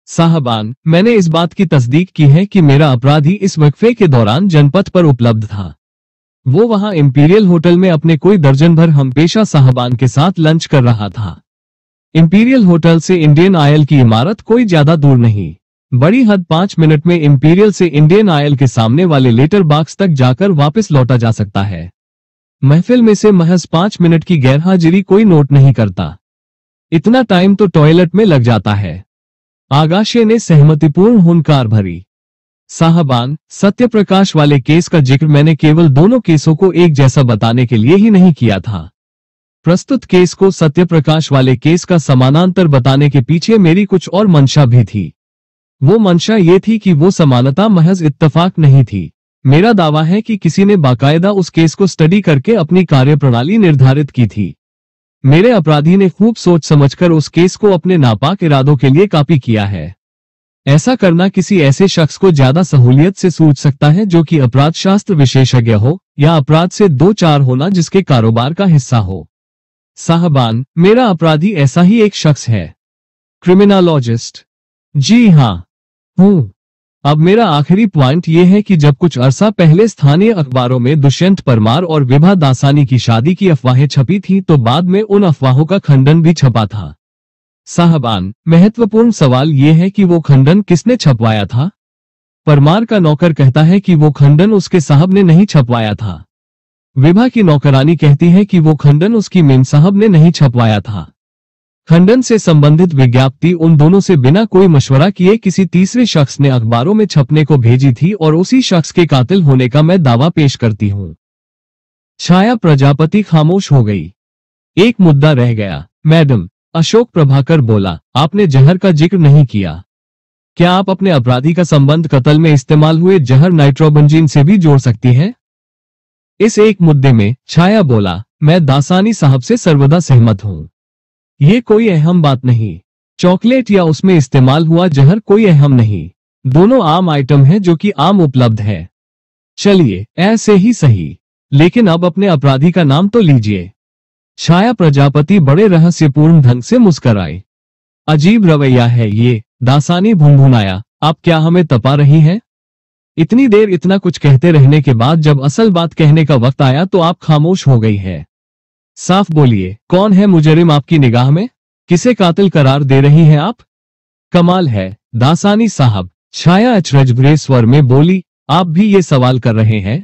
साहबान मैंने इस बात की तस्दीक की है कि मेरा अपराधी इस वक्फे के दौरान जनपथ पर उपलब्ध था वो वहां इंपीरियल होटल में अपने कोई दर्जन भर हम पेशा साहबान के साथ लंच कर रहा था इंपीरियल होटल से इंडियन आयल की इमारत कोई ज्यादा दूर नहीं बड़ी हद पांच मिनट में इंपीरियल से इंडियन आयल के सामने वाले लेटर बॉक्स तक जाकर वापस लौटा जा सकता है महफिल में से महज पांच मिनट की गैरहाजिरी कोई नोट नहीं करता इतना टाइम तो टॉयलेट में लग जाता है आगाशे ने सहमतिपूर्ण हुनकार भरी साहबान सत्यप्रकाश वाले केस का जिक्र मैंने केवल दोनों केसों को एक जैसा बताने के लिए ही नहीं किया था प्रस्तुत केस को सत्यप्रकाश वाले केस का समानांतर बताने के पीछे मेरी कुछ और मंशा भी थी वो मंशा ये थी कि वो समानता महज इत्तफाक नहीं थी मेरा दावा है कि किसी ने बाकायदा उस केस को स्टडी करके अपनी कार्यप्रणाली निर्धारित की थी मेरे अपराधी ने खूब सोच समझकर उस केस को अपने नापाक इरादों के लिए कॉपी किया है ऐसा करना किसी ऐसे शख्स को ज्यादा सहूलियत से सूझ सकता है जो कि अपराध शास्त्र विशेषज्ञ हो या अपराध से दो चार होना जिसके कारोबार का हिस्सा हो साहबान मेरा अपराधी ऐसा ही एक शख्स है क्रिमिनोलॉजिस्ट जी हाँ हूँ अब मेरा आखिरी प्वाइंट ये है कि जब कुछ अरसा पहले स्थानीय अखबारों में दुष्यंत परमार और विभा दासानी की शादी की अफवाहें छपी थी तो बाद में उन अफवाहों का खंडन भी छपा था साहबान महत्वपूर्ण सवाल ये है कि वो खंडन किसने छपवाया था परमार का नौकर कहता है कि वो खंडन उसके साहब ने नहीं छपवाया था विभा की नौकरानी कहती है कि वो खंडन उसकी मेम साहब ने नहीं छपवाया था खंडन से संबंधित विज्ञप्ति उन दोनों से बिना कोई मशवरा किए किसी तीसरे शख्स ने अखबारों में छपने को भेजी थी और उसी शख्स के कातिल होने का मैं दावा पेश करती हूँ छाया प्रजापति खामोश हो गई एक मुद्दा रह गया मैडम अशोक प्रभाकर बोला आपने जहर का जिक्र नहीं किया क्या आप अपने अपराधी का संबंध कत्ल में इस्तेमाल हुए जहर नाइट्रोबंजीन से भी जोड़ सकती हैं इस एक मुद्दे में छाया बोला मैं दासानी साहब से सर्वदा सहमत हूँ ये कोई अहम बात नहीं चॉकलेट या उसमें इस्तेमाल हुआ जहर कोई अहम नहीं दोनों आम आइटम हैं जो कि आम उपलब्ध है चलिए ऐसे ही सही लेकिन अब अपने अपराधी का नाम तो लीजिए छाया प्रजापति बड़े रहस्यपूर्ण ढंग से मुस्कराए अजीब रवैया है ये दासानी भुनभुनाया आप क्या हमें तपा रही हैं इतनी देर इतना कुछ कहते रहने के बाद जब असल बात कहने का वक्त आया तो आप खामोश हो गई है साफ बोलिए कौन है मुजरिम आपकी निगाह में किसे कातिल करार दे रही हैं आप कमाल है दासानी साहब छाया भरे स्वर में बोली आप भी ये सवाल कर रहे हैं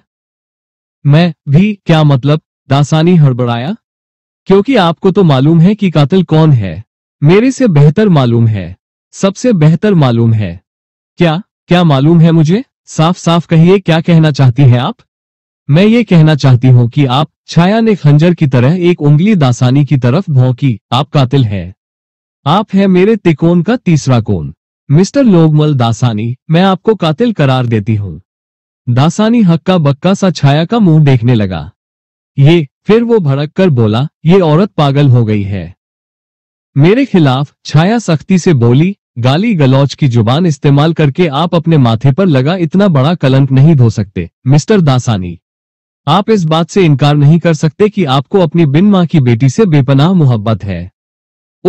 मैं भी क्या मतलब दासानी हड़बड़ाया क्योंकि आपको तो मालूम है कि कातिल कौन है मेरे से बेहतर मालूम है सबसे बेहतर मालूम है क्या क्या मालूम है मुझे साफ साफ कहिए क्या कहना चाहती हैं आप मैं ये कहना चाहती हूँ कि आप छाया ने खंजर की तरह एक उंगली दासानी की तरफ भौंकी आप कातिल है आप है मेरे तिकोन का तीसरा कोन मिस्टर लोगमल दासानी मैं आपको कातिल करार देती हूँ दासानी हक्का बक्का सा छाया का मुंह देखने लगा ये फिर वो भड़क कर बोला ये औरत पागल हो गई है मेरे खिलाफ छाया सख्ती से बोली गाली गलौच की जुबान इस्तेमाल करके आप अपने माथे पर लगा इतना बड़ा कलंक नहीं धो सकते मिस्टर दासानी आप इस बात से इनकार नहीं कर सकते कि आपको अपनी बिन माँ की बेटी से बेपनाह मोहब्बत है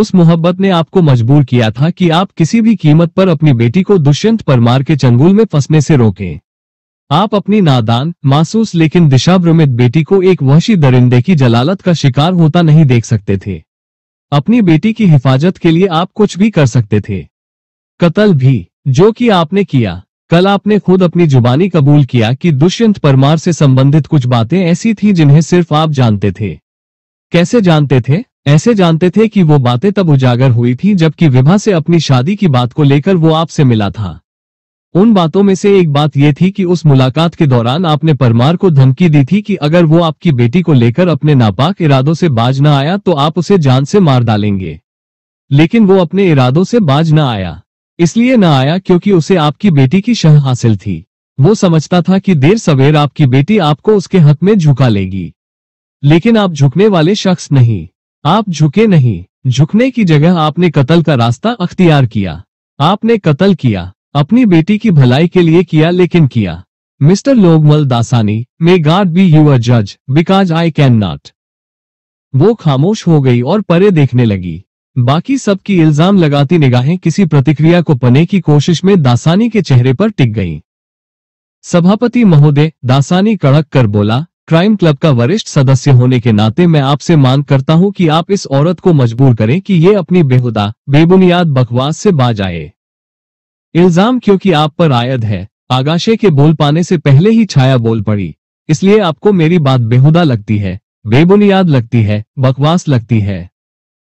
उस मोहब्बत ने आपको मजबूर किया था कि आप किसी भी कीमत पर अपनी बेटी को दुष्यंत परमार के चंगुल में फंसने से रोकें आप अपनी नादान मासूस लेकिन दिशाभ्रमित बेटी को एक वहशी दरिंदे की जलालत का शिकार होता नहीं देख सकते थे अपनी बेटी की हिफाजत के लिए आप कुछ भी कर सकते थे कत्ल भी जो कि आपने किया कल आपने खुद अपनी जुबानी कबूल किया कि दुष्यंत परमार से संबंधित कुछ बातें ऐसी थी जिन्हें सिर्फ आप जानते थे कैसे जानते थे ऐसे जानते थे कि वो बातें तब उजागर हुई थी जबकि विभा से अपनी शादी की बात को लेकर वो आपसे मिला था उन बातों में से एक बात यह थी कि उस मुलाकात के दौरान आपने परमार को धमकी दी थी कि अगर वो आपकी बेटी को लेकर अपने नापाक इरादों से बाज न आया तो आप उसे जान से मार डालेंगे लेकिन वो अपने इरादों से बाज न आया इसलिए न आया क्योंकि उसे आपकी बेटी की शह हासिल थी वो समझता था कि देर सवेर आपकी बेटी आपको उसके हक में झुका लेगी लेकिन आप झुकने वाले शख्स नहीं आप झुके नहीं झुकने की जगह आपने कत्ल का रास्ता अख्तियार किया आपने कत्ल किया अपनी बेटी की भलाई के लिए किया लेकिन किया mister Logmal Dasani may God be your जज बिकॉज आई कैन नॉट वो खामोश हो गई और परे देखने लगी बाकी सब की इल्जाम लगाती निगाहें किसी प्रतिक्रिया को पने की कोशिश में दासानी के चेहरे पर टिक गईं। सभापति महोदय दासानी कड़क कर बोला क्राइम क्लब का वरिष्ठ सदस्य होने के नाते मैं आपसे मांग करता हूं कि आप इस औरत को मजबूर करें कि ये अपनी बेहुदा बेबुनियाद बकवास से बाज आए इल्जाम क्योंकि आप पर आयद है आगाशे के बोल पाने से पहले ही छाया बोल पड़ी इसलिए आपको मेरी बात बेहुदा लगती है बेबुनियाद लगती है बकवास लगती है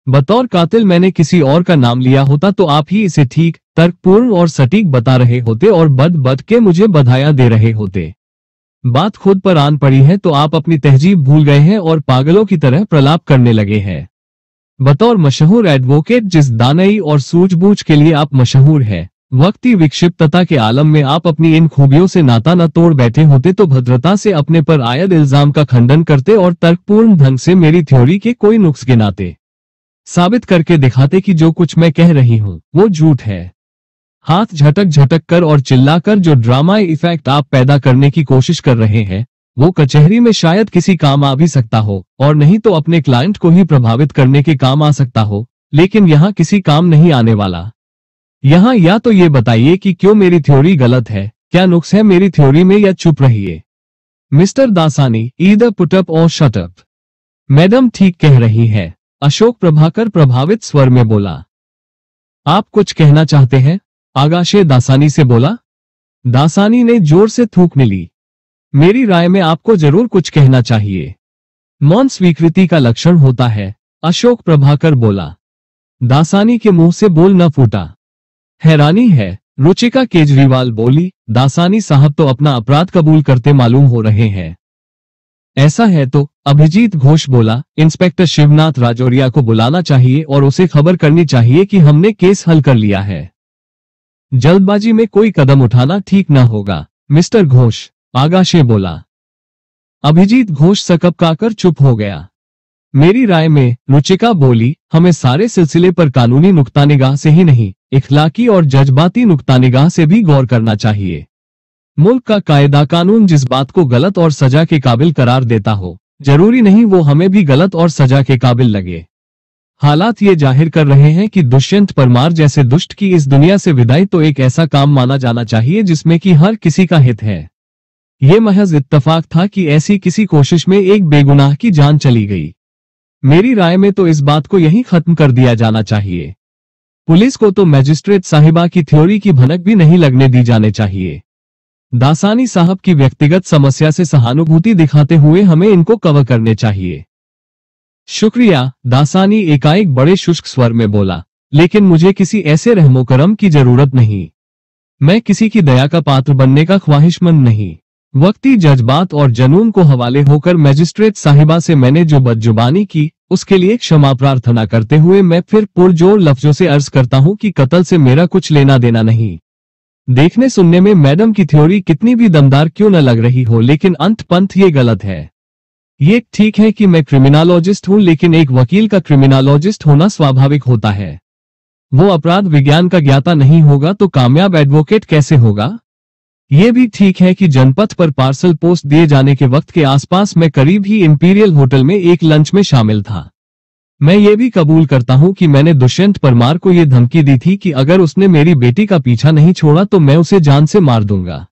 बतौर कातिल मैंने किसी और का नाम लिया होता तो आप ही इसे ठीक तर्कपूर्ण और सटीक बता रहे होते और बद बद के मुझे बधाया दे रहे होते बात खुद पर आन पड़ी है तो आप अपनी तहजीब भूल गए हैं और पागलों की तरह प्रलाप करने लगे हैं बतौर मशहूर एडवोकेट जिस दानई और सूझबूझ के लिए आप मशहूर हैं वक्ती विक्षिप्तता के आलम में आप अपनी इन खूबियों से नाता न तोड़ बैठे होते तो भद्रता से अपने पर आयद इल्जाम का खंडन करते और तर्कपूर्ण ढंग से मेरी थ्योरी के कोई नुक्स गिनाते साबित करके दिखाते कि जो कुछ मैं कह रही हूँ वो झूठ है हाथ झटक झटक कर और चिल्लाकर जो ड्रामा इफेक्ट आप पैदा करने की कोशिश कर रहे हैं वो कचहरी में शायद किसी काम आ भी सकता हो और नहीं तो अपने क्लाइंट को ही प्रभावित करने के काम आ सकता हो लेकिन यहाँ किसी काम नहीं आने वाला यहाँ या तो ये बताइए कि क्यों मेरी थ्योरी गलत है क्या नुक्स है मेरी थ्योरी में या चुप रहिए मिस्टर दासानी ईद पुटअप और शटअप मैडम ठीक कह रही है अशोक प्रभाकर प्रभावित स्वर में बोला आप कुछ कहना चाहते हैं आगाशे दासानी से बोला दासानी ने जोर से थूक मिली मेरी राय में आपको जरूर कुछ कहना चाहिए मौन स्वीकृति का लक्षण होता है अशोक प्रभाकर बोला दासानी के मुंह से बोल न फूटा हैरानी है रुचिका केजरीवाल बोली दासानी साहब तो अपना अपराध कबूल करते मालूम हो रहे हैं ऐसा है तो अभिजीत घोष बोला इंस्पेक्टर शिवनाथ राजौरिया को बुलाना चाहिए और उसे खबर करनी चाहिए कि हमने केस हल कर लिया है जल्दबाजी में कोई कदम उठाना ठीक न होगा मिस्टर घोष आगाशे बोला अभिजीत घोष सकप काकर चुप हो गया मेरी राय में रुचिका बोली हमें सारे सिलसिले पर कानूनी नुकता से ही नहीं इखलाकी और जज्बाती नुकता से भी गौर करना चाहिए मुल्क का कायदा कानून जिस बात को गलत और सजा के काबिल करार देता हो जरूरी नहीं वो हमें भी गलत और सजा के काबिल लगे हालात ये जाहिर कर रहे हैं कि दुष्यंत परमार जैसे दुष्ट की इस दुनिया से विदाई तो एक ऐसा काम माना जाना चाहिए जिसमें कि हर किसी का हित है ये महज इत्तफाक था कि ऐसी किसी कोशिश में एक बेगुनाह की जान चली गई मेरी राय में तो इस बात को यही खत्म कर दिया जाना चाहिए पुलिस को तो मैजिस्ट्रेट साहिबा की थ्योरी की भनक भी नहीं लगने दी जाने चाहिए दासानी साहब की व्यक्तिगत समस्या से सहानुभूति दिखाते हुए हमें इनको कवर करने चाहिए शुक्रिया दासानी एकाएक बड़े शुष्क स्वर में बोला लेकिन मुझे किसी ऐसे रहमोकरम की जरूरत नहीं मैं किसी की दया का पात्र बनने का ख्वाहिशमंद नहीं वक्ती जज्बात और जनून को हवाले होकर मैजिस्ट्रेट साहिबा से मैंने जो बदजुबानी की उसके लिए क्षमा प्रार्थना करते हुए मैं फिर पुरजोर लफ्जों से अर्ज करता हूँ कि कत्ल से मेरा कुछ लेना देना नहीं देखने सुनने में मैडम की थ्योरी कितनी भी दमदार क्यों न लग रही हो लेकिन अंत पंथ ये गलत है ये ठीक है कि मैं क्रिमिनोलॉजिस्ट हूं लेकिन एक वकील का क्रिमिनोलॉजिस्ट होना स्वाभाविक होता है वो अपराध विज्ञान का ज्ञाता नहीं होगा तो कामयाब एडवोकेट कैसे होगा ये भी ठीक है कि जनपथ पर पार्सल पोस्ट दिए जाने के वक्त के आसपास मैं करीब ही इंपीरियल होटल में एक लंच में शामिल था मैं ये भी कबूल करता हूँ कि मैंने दुष्यंत परमार को ये धमकी दी थी कि अगर उसने मेरी बेटी का पीछा नहीं छोड़ा तो मैं उसे जान से मार दूंगा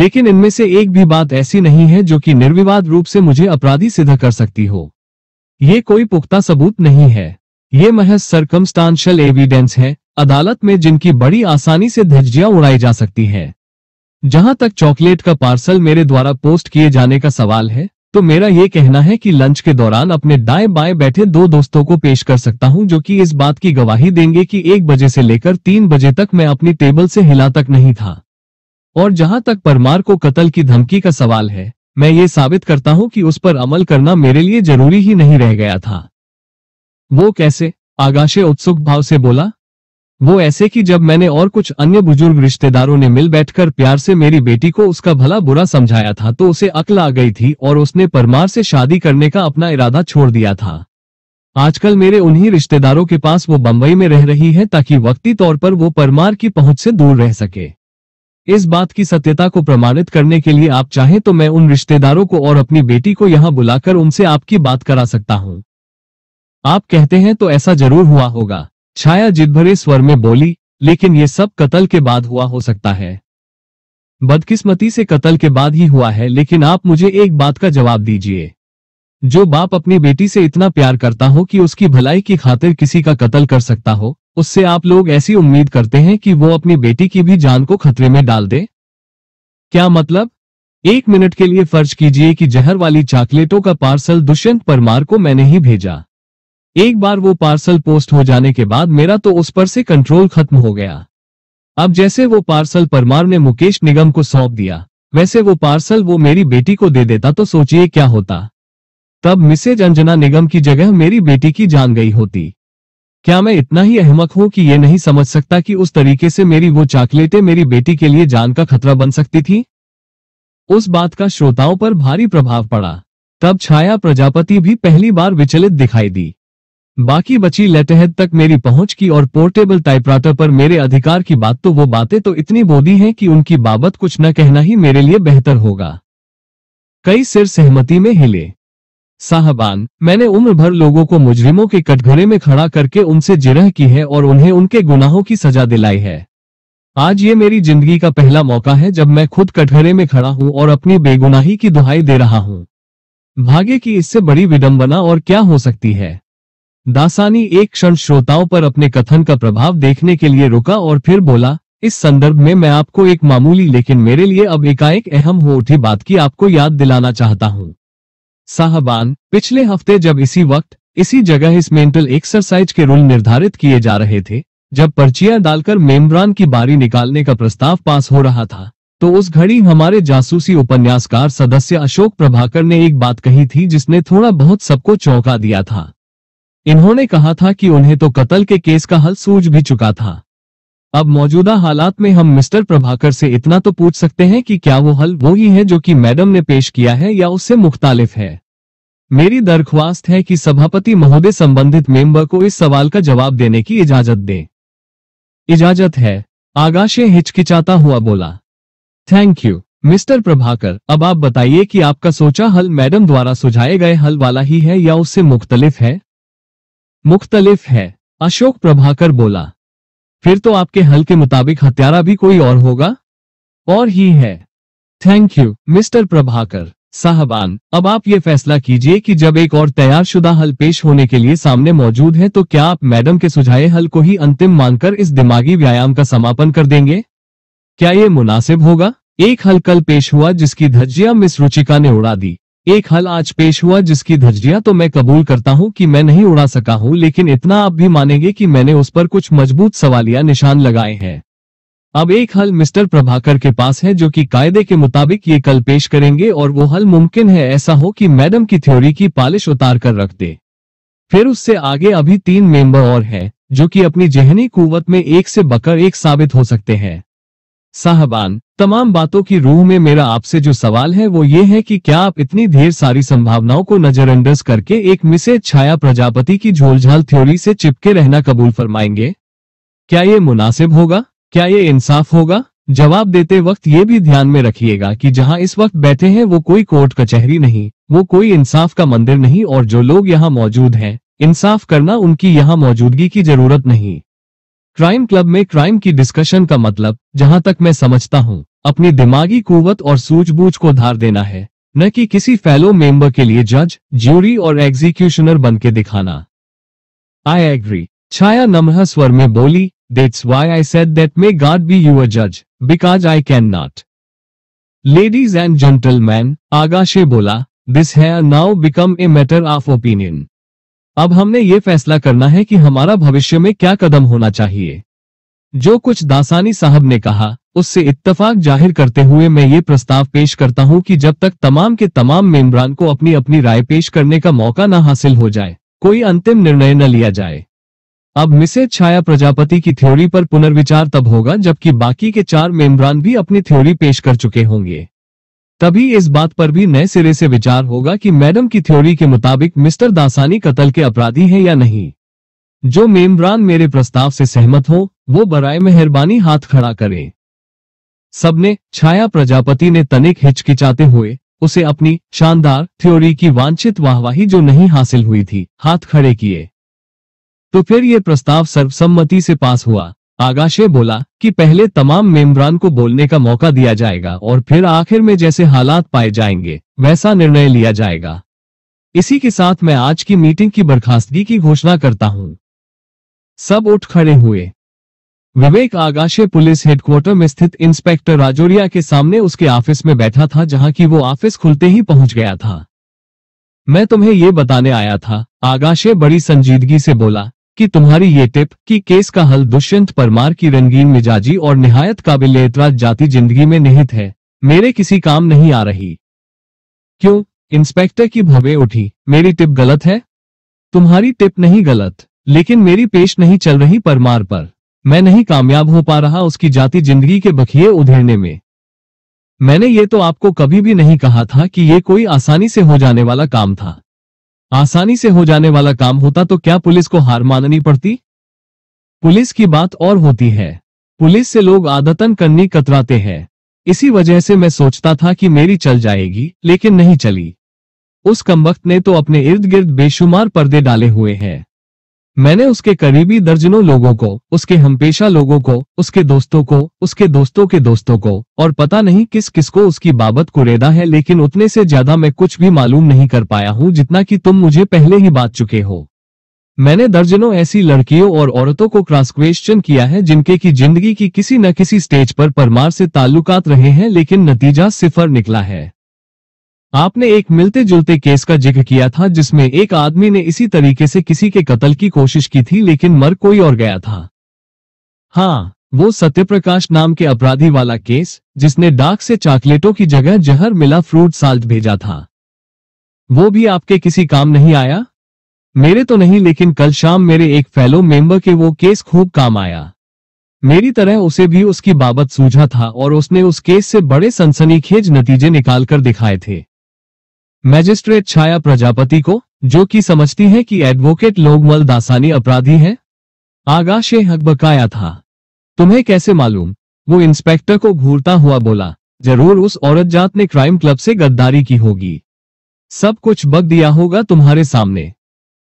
लेकिन इनमें से एक भी बात ऐसी नहीं है जो कि निर्विवाद रूप से मुझे अपराधी सिद्ध कर सकती हो ये कोई पुख्ता सबूत नहीं है ये महज सरकमस्टांशल एविडेंस है अदालत में जिनकी बड़ी आसानी से धज्जियां उड़ाई जा सकती है जहां तक चॉकलेट का पार्सल मेरे द्वारा पोस्ट किए जाने का सवाल है तो मेरा ये कहना है कि लंच के दौरान अपने दाएं बाएं बैठे दो दोस्तों को पेश कर सकता हूं जो कि इस बात की गवाही देंगे कि एक बजे से लेकर तीन बजे तक मैं अपनी टेबल से हिला तक नहीं था और जहां तक परमार को कत्ल की धमकी का सवाल है मैं ये साबित करता हूं कि उस पर अमल करना मेरे लिए जरूरी ही नहीं रह गया था वो कैसे आगाशे उत्सुक भाव से बोला वो ऐसे कि जब मैंने और कुछ अन्य बुजुर्ग रिश्तेदारों ने मिल बैठकर प्यार से मेरी बेटी को उसका भला बुरा समझाया था तो उसे अकल आ गई थी और उसने परमार से शादी करने का अपना इरादा छोड़ दिया था आजकल मेरे उन्हीं रिश्तेदारों के पास वो बंबई में रह रही है ताकि वक्ती तौर पर वो परमार की पहुंच से दूर रह सके इस बात की सत्यता को प्रमाणित करने के लिए आप चाहें तो मैं उन रिश्तेदारों को और अपनी बेटी को यहाँ बुलाकर उनसे आपकी बात करा सकता हूँ आप कहते हैं तो ऐसा जरूर हुआ होगा छाया जिद भरे स्वर में बोली लेकिन ये सब कत्ल के बाद हुआ हो सकता है बदकिस्मती से कत्ल के बाद ही हुआ है लेकिन आप मुझे एक बात का जवाब दीजिए जो बाप अपनी बेटी से इतना प्यार करता हो कि उसकी भलाई की खातिर किसी का कत्ल कर सकता हो उससे आप लोग ऐसी उम्मीद करते हैं कि वो अपनी बेटी की भी जान को खतरे में डाल दे क्या मतलब एक मिनट के लिए फर्ज कीजिए कि जहर वाली चॉकलेटों का पार्सल दुष्यंत परमार को मैंने ही भेजा एक बार वो पार्सल पोस्ट हो जाने के बाद मेरा तो उस पर से कंट्रोल खत्म हो गया अब जैसे वो पार्सल परमार ने मुकेश निगम को सौंप दिया वैसे वो पार्सल वो मेरी बेटी को दे देता तो सोचिए क्या होता तब मिसेज अंजना निगम की जगह मेरी बेटी की जान गई होती क्या मैं इतना ही अहमक हूं कि ये नहीं समझ सकता कि उस तरीके से मेरी वो चॉकलेटें मेरी बेटी के लिए जान का खतरा बन सकती थी उस बात का श्रोताओं पर भारी प्रभाव पड़ा तब छाया प्रजापति भी पहली बार विचलित दिखाई दी बाकी बची लतहद तक मेरी पहुंच की और पोर्टेबल टाइपराटर पर मेरे अधिकार की बात तो वो बातें तो इतनी बोधी हैं कि उनकी बाबत कुछ न कहना ही मेरे लिए बेहतर होगा कई सिर सहमति में हिले साहबान मैंने उम्र भर लोगों को मुजरिमों के कटघरे में खड़ा करके उनसे जिरह की है और उन्हें उनके गुनाहों की सजा दिलाई है आज ये मेरी जिंदगी का पहला मौका है जब मैं खुद कटघरे में खड़ा हूँ और अपनी बेगुनाही की दुहाई दे रहा हूँ भाग्य की इससे बड़ी विडंबना और क्या हो सकती है दासानी एक क्षण श्रोताओं पर अपने कथन का प्रभाव देखने के लिए रुका और फिर बोला इस संदर्भ में मैं आपको एक मामूली लेकिन मेरे लिए अब एकाएक अहम हो उठी बात की आपको याद दिलाना चाहता हूँ साहबान पिछले हफ्ते जब इसी वक्त इसी जगह इस मेंटल एक्सरसाइज के रूल निर्धारित किए जा रहे थे जब पर्चियां डालकर मेम्ब्रान की बारी निकालने का प्रस्ताव पास हो रहा था तो उस घड़ी हमारे जासूसी उपन्यासकार सदस्य अशोक प्रभाकर ने एक बात कही थी जिसने थोड़ा बहुत सबको चौंका दिया था इन्होंने कहा था कि उन्हें तो कत्ल के केस का हल सूझ भी चुका था अब मौजूदा हालात में हम मिस्टर प्रभाकर से इतना तो पूछ सकते हैं कि क्या वो हल वो ही है जो कि मैडम ने पेश किया है या उससे मुख्तालिफ है मेरी दरख्वास्त है कि सभापति महोदय संबंधित मेंबर को इस सवाल का जवाब देने की इजाजत दे इजाजत है आगाशे हिचकिचाता हुआ बोला थैंक यू मिस्टर प्रभाकर अब आप बताइए कि आपका सोचा हल मैडम द्वारा सुझाए गए हल वाला ही है या उससे मुख्तलिफ है मुख्तलिफ है अशोक प्रभाकर बोला फिर तो आपके हल के मुताबिक हत्यारा भी कोई और होगा और ही है थैंक यू मिस्टर प्रभाकर साहबान अब आप ये फैसला कीजिए कि जब एक और तैयारशुदा हल पेश होने के लिए सामने मौजूद है तो क्या आप मैडम के सुझाए हल को ही अंतिम मानकर इस दिमागी व्यायाम का समापन कर देंगे क्या ये मुनासिब होगा एक हल कल पेश हुआ जिसकी धज्जिया मिस रुचिका ने उड़ा दी एक हल आज पेश हुआ जिसकी धज्जियां तो मैं कबूल करता हूं कि मैं नहीं उड़ा सका हूं लेकिन इतना आप भी मानेंगे कि मैंने उस पर कुछ मजबूत सवालिया निशान लगाए हैं अब एक हल मिस्टर प्रभाकर के पास है जो कि कायदे के मुताबिक ये कल पेश करेंगे और वो हल मुमकिन है ऐसा हो कि मैडम की थ्योरी की पालिश उतार कर रख दे फिर उससे आगे अभी तीन मेंबर और हैं जो कि अपनी जहनी कुवत में एक से बकर एक साबित हो सकते हैं साहबान तमाम बातों की रूह में मेरा आपसे जो सवाल है वो ये है कि क्या आप इतनी ढेर सारी संभावनाओं को नजरअंदाज करके एक मिसे छाया प्रजापति की झोलझाल थ्योरी से चिपके रहना कबूल फरमाएंगे क्या ये मुनासिब होगा क्या ये इंसाफ होगा जवाब देते वक्त ये भी ध्यान में रखिएगा कि जहाँ इस वक्त बैठे हैं वो कोई कोर्ट कचहरी नहीं वो कोई इंसाफ का मंदिर नहीं और जो लोग यहाँ मौजूद हैं इंसाफ करना उनकी यहाँ मौजूदगी की जरूरत नहीं क्राइम क्लब में क्राइम की डिस्कशन का मतलब जहाँ तक मैं समझता हूँ अपनी दिमागी कुवत और सूझबूझ को धार देना है न कि किसी फेलो मेंबर के लिए जज ज्यूरी और एग्जीक्यूशनर बन के दिखाना आई एग्री छाया नमह स्वर में बोली that's why I said that may God be your जज because I can not ladies and gentleman Agashe बोला दिस है now become a matter of opinion अब हमने ये फैसला करना है कि हमारा भविष्य में क्या कदम होना चाहिए जो कुछ दासानी साहब ने कहा उससे इत्तफाक जाहिर करते हुए मैं ये प्रस्ताव पेश करता हूं कि जब तक तमाम के तमाम मेम्बरान को अपनी अपनी राय पेश करने का मौका न हासिल हो जाए कोई अंतिम निर्णय न लिया जाए अब मिसे छाया प्रजापति की थ्योरी पर पुनर्विचार तब होगा जबकि बाकी के चार मेम्बरान भी अपनी थ्योरी पेश कर चुके होंगे तभी इस बात पर भी नए सिरे से विचार होगा कि मैडम की थ्योरी के मुताबिक मिस्टर दासानी कत्ल के अपराधी हैं या नहीं जो मेमरान मेरे प्रस्ताव से सहमत हो वो बराए मेहरबानी हाथ खड़ा करें सबने छाया प्रजापति ने तनिक हिचकिचाते हुए उसे अपनी शानदार थ्योरी की वांछित वाहवाही जो नहीं हासिल हुई थी हाथ खड़े किए तो फिर ये प्रस्ताव सर्वसम्मति से पास हुआ आगाशे बोला कि पहले तमाम मेम्बरान को बोलने का मौका दिया जाएगा और फिर आखिर में जैसे हालात पाए जाएंगे वैसा निर्णय लिया जाएगा इसी के साथ मैं आज की मीटिंग की बर्खास्तगी की घोषणा करता हूं सब उठ खड़े हुए विवेक आगाशे पुलिस हेडक्वार्टर में स्थित इंस्पेक्टर राजोरिया के सामने उसके ऑफिस में बैठा था जहां की वो ऑफिस खुलते ही पहुंच गया था मैं तुम्हें ये बताने आया था आगाशे बड़ी संजीदगी से बोला कि तुम्हारी ये टिप कि केस का हल दुष्यंत परमार की रंगीन मिजाजी और निहायत काबिल एतराज जाति जिंदगी में निहित है मेरे किसी काम नहीं आ रही क्यों इंस्पेक्टर की भवे उठी मेरी टिप गलत है तुम्हारी टिप नहीं गलत लेकिन मेरी पेश नहीं चल रही परमार पर मैं नहीं कामयाब हो पा रहा उसकी जाति जिंदगी के बखिए उधेड़ने में मैंने ये तो आपको कभी भी नहीं कहा था कि ये कोई आसानी से हो जाने वाला काम था आसानी से हो जाने वाला काम होता तो क्या पुलिस को हार माननी पड़ती पुलिस की बात और होती है पुलिस से लोग आदतन करनी कतराते हैं इसी वजह से मैं सोचता था कि मेरी चल जाएगी लेकिन नहीं चली उस कमबख्त ने तो अपने इर्द गिर्द बेशुमार पर्दे डाले हुए हैं मैंने उसके करीबी दर्जनों लोगों को उसके हमपेशा लोगों को उसके दोस्तों को उसके दोस्तों के दोस्तों को और पता नहीं किस किस को उसकी बाबत कुरेदा है लेकिन उतने से ज्यादा मैं कुछ भी मालूम नहीं कर पाया हूँ जितना कि तुम मुझे पहले ही बात चुके हो मैंने दर्जनों ऐसी लड़कियों और औरतों को क्रॉस क्वेश्चन किया है जिनके की जिंदगी की किसी न किसी स्टेज पर परमार से ताल्लुकात रहे हैं लेकिन नतीजा सिफर निकला है आपने एक मिलते जुलते केस का जिक्र किया था जिसमें एक आदमी ने इसी तरीके से किसी के कत्ल की कोशिश की थी लेकिन मर कोई और गया था हाँ वो सत्यप्रकाश नाम के अपराधी वाला केस जिसने डाक से चॉकलेटों की जगह जहर मिला फ्रूट साल्ट भेजा था वो भी आपके किसी काम नहीं आया मेरे तो नहीं लेकिन कल शाम मेरे एक फेलो मेंबर के वो केस खूब काम आया मेरी तरह उसे भी उसकी बाबत सूझा था और उसने उस केस से बड़े सनसनीखेज नतीजे निकालकर दिखाए थे मैजिस्ट्रेट छाया प्रजापति को जो कि समझती है कि एडवोकेट लोगमल दासानी अपराधी है आगाशे हक बकाया था तुम्हें कैसे मालूम वो इंस्पेक्टर को घूरता हुआ बोला जरूर उस औरत जात ने क्राइम क्लब से गद्दारी की होगी सब कुछ बक दिया होगा तुम्हारे सामने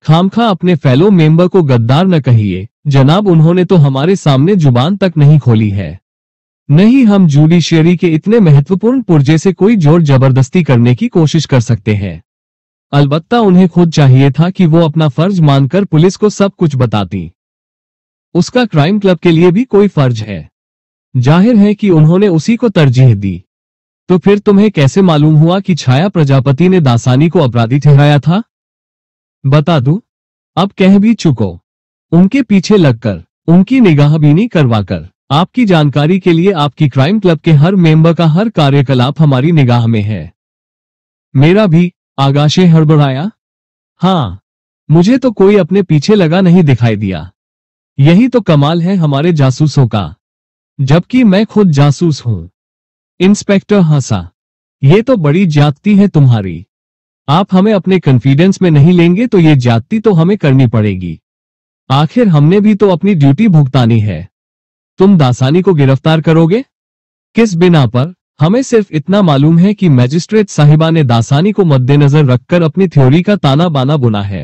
खामखा अपने फेलो मेंबर को गद्दार न कहिए जनाब उन्होंने तो हमारे सामने जुबान तक नहीं खोली है नहीं हम जुडिशियरी के इतने महत्वपूर्ण पुर्जे से कोई जोर जबरदस्ती करने की कोशिश कर सकते हैं अलबत्ता उन्हें खुद चाहिए था कि वो अपना फर्ज मानकर पुलिस को सब कुछ बताती उसका क्राइम क्लब के लिए भी कोई फर्ज है जाहिर है कि उन्होंने उसी को तरजीह दी तो फिर तुम्हें कैसे मालूम हुआ कि छाया प्रजापति ने दासानी को अपराधी ठहराया था बता दू अब कह भी चुको उनके पीछे लगकर उनकी निगाहबीनी करवाकर आपकी जानकारी के लिए आपकी क्राइम क्लब के हर मेंबर का हर कार्यकलाप हमारी निगाह में है मेरा भी आगाशे हड़बड़ाया हाँ मुझे तो कोई अपने पीछे लगा नहीं दिखाई दिया यही तो कमाल है हमारे जासूसों का जबकि मैं खुद जासूस हूं इंस्पेक्टर हंसा ये तो बड़ी ज्यादती है तुम्हारी आप हमें अपने कॉन्फिडेंस में नहीं लेंगे तो ये ज्यादती तो हमें करनी पड़ेगी आखिर हमने भी तो अपनी ड्यूटी भुगतानी है तुम दासानी को गिरफ्तार करोगे किस बिना पर हमें सिर्फ इतना मालूम है कि मैजिस्ट्रेट साहिबा ने दासानी को मद्देनजर रखकर अपनी थ्योरी का ताना बाना बुना है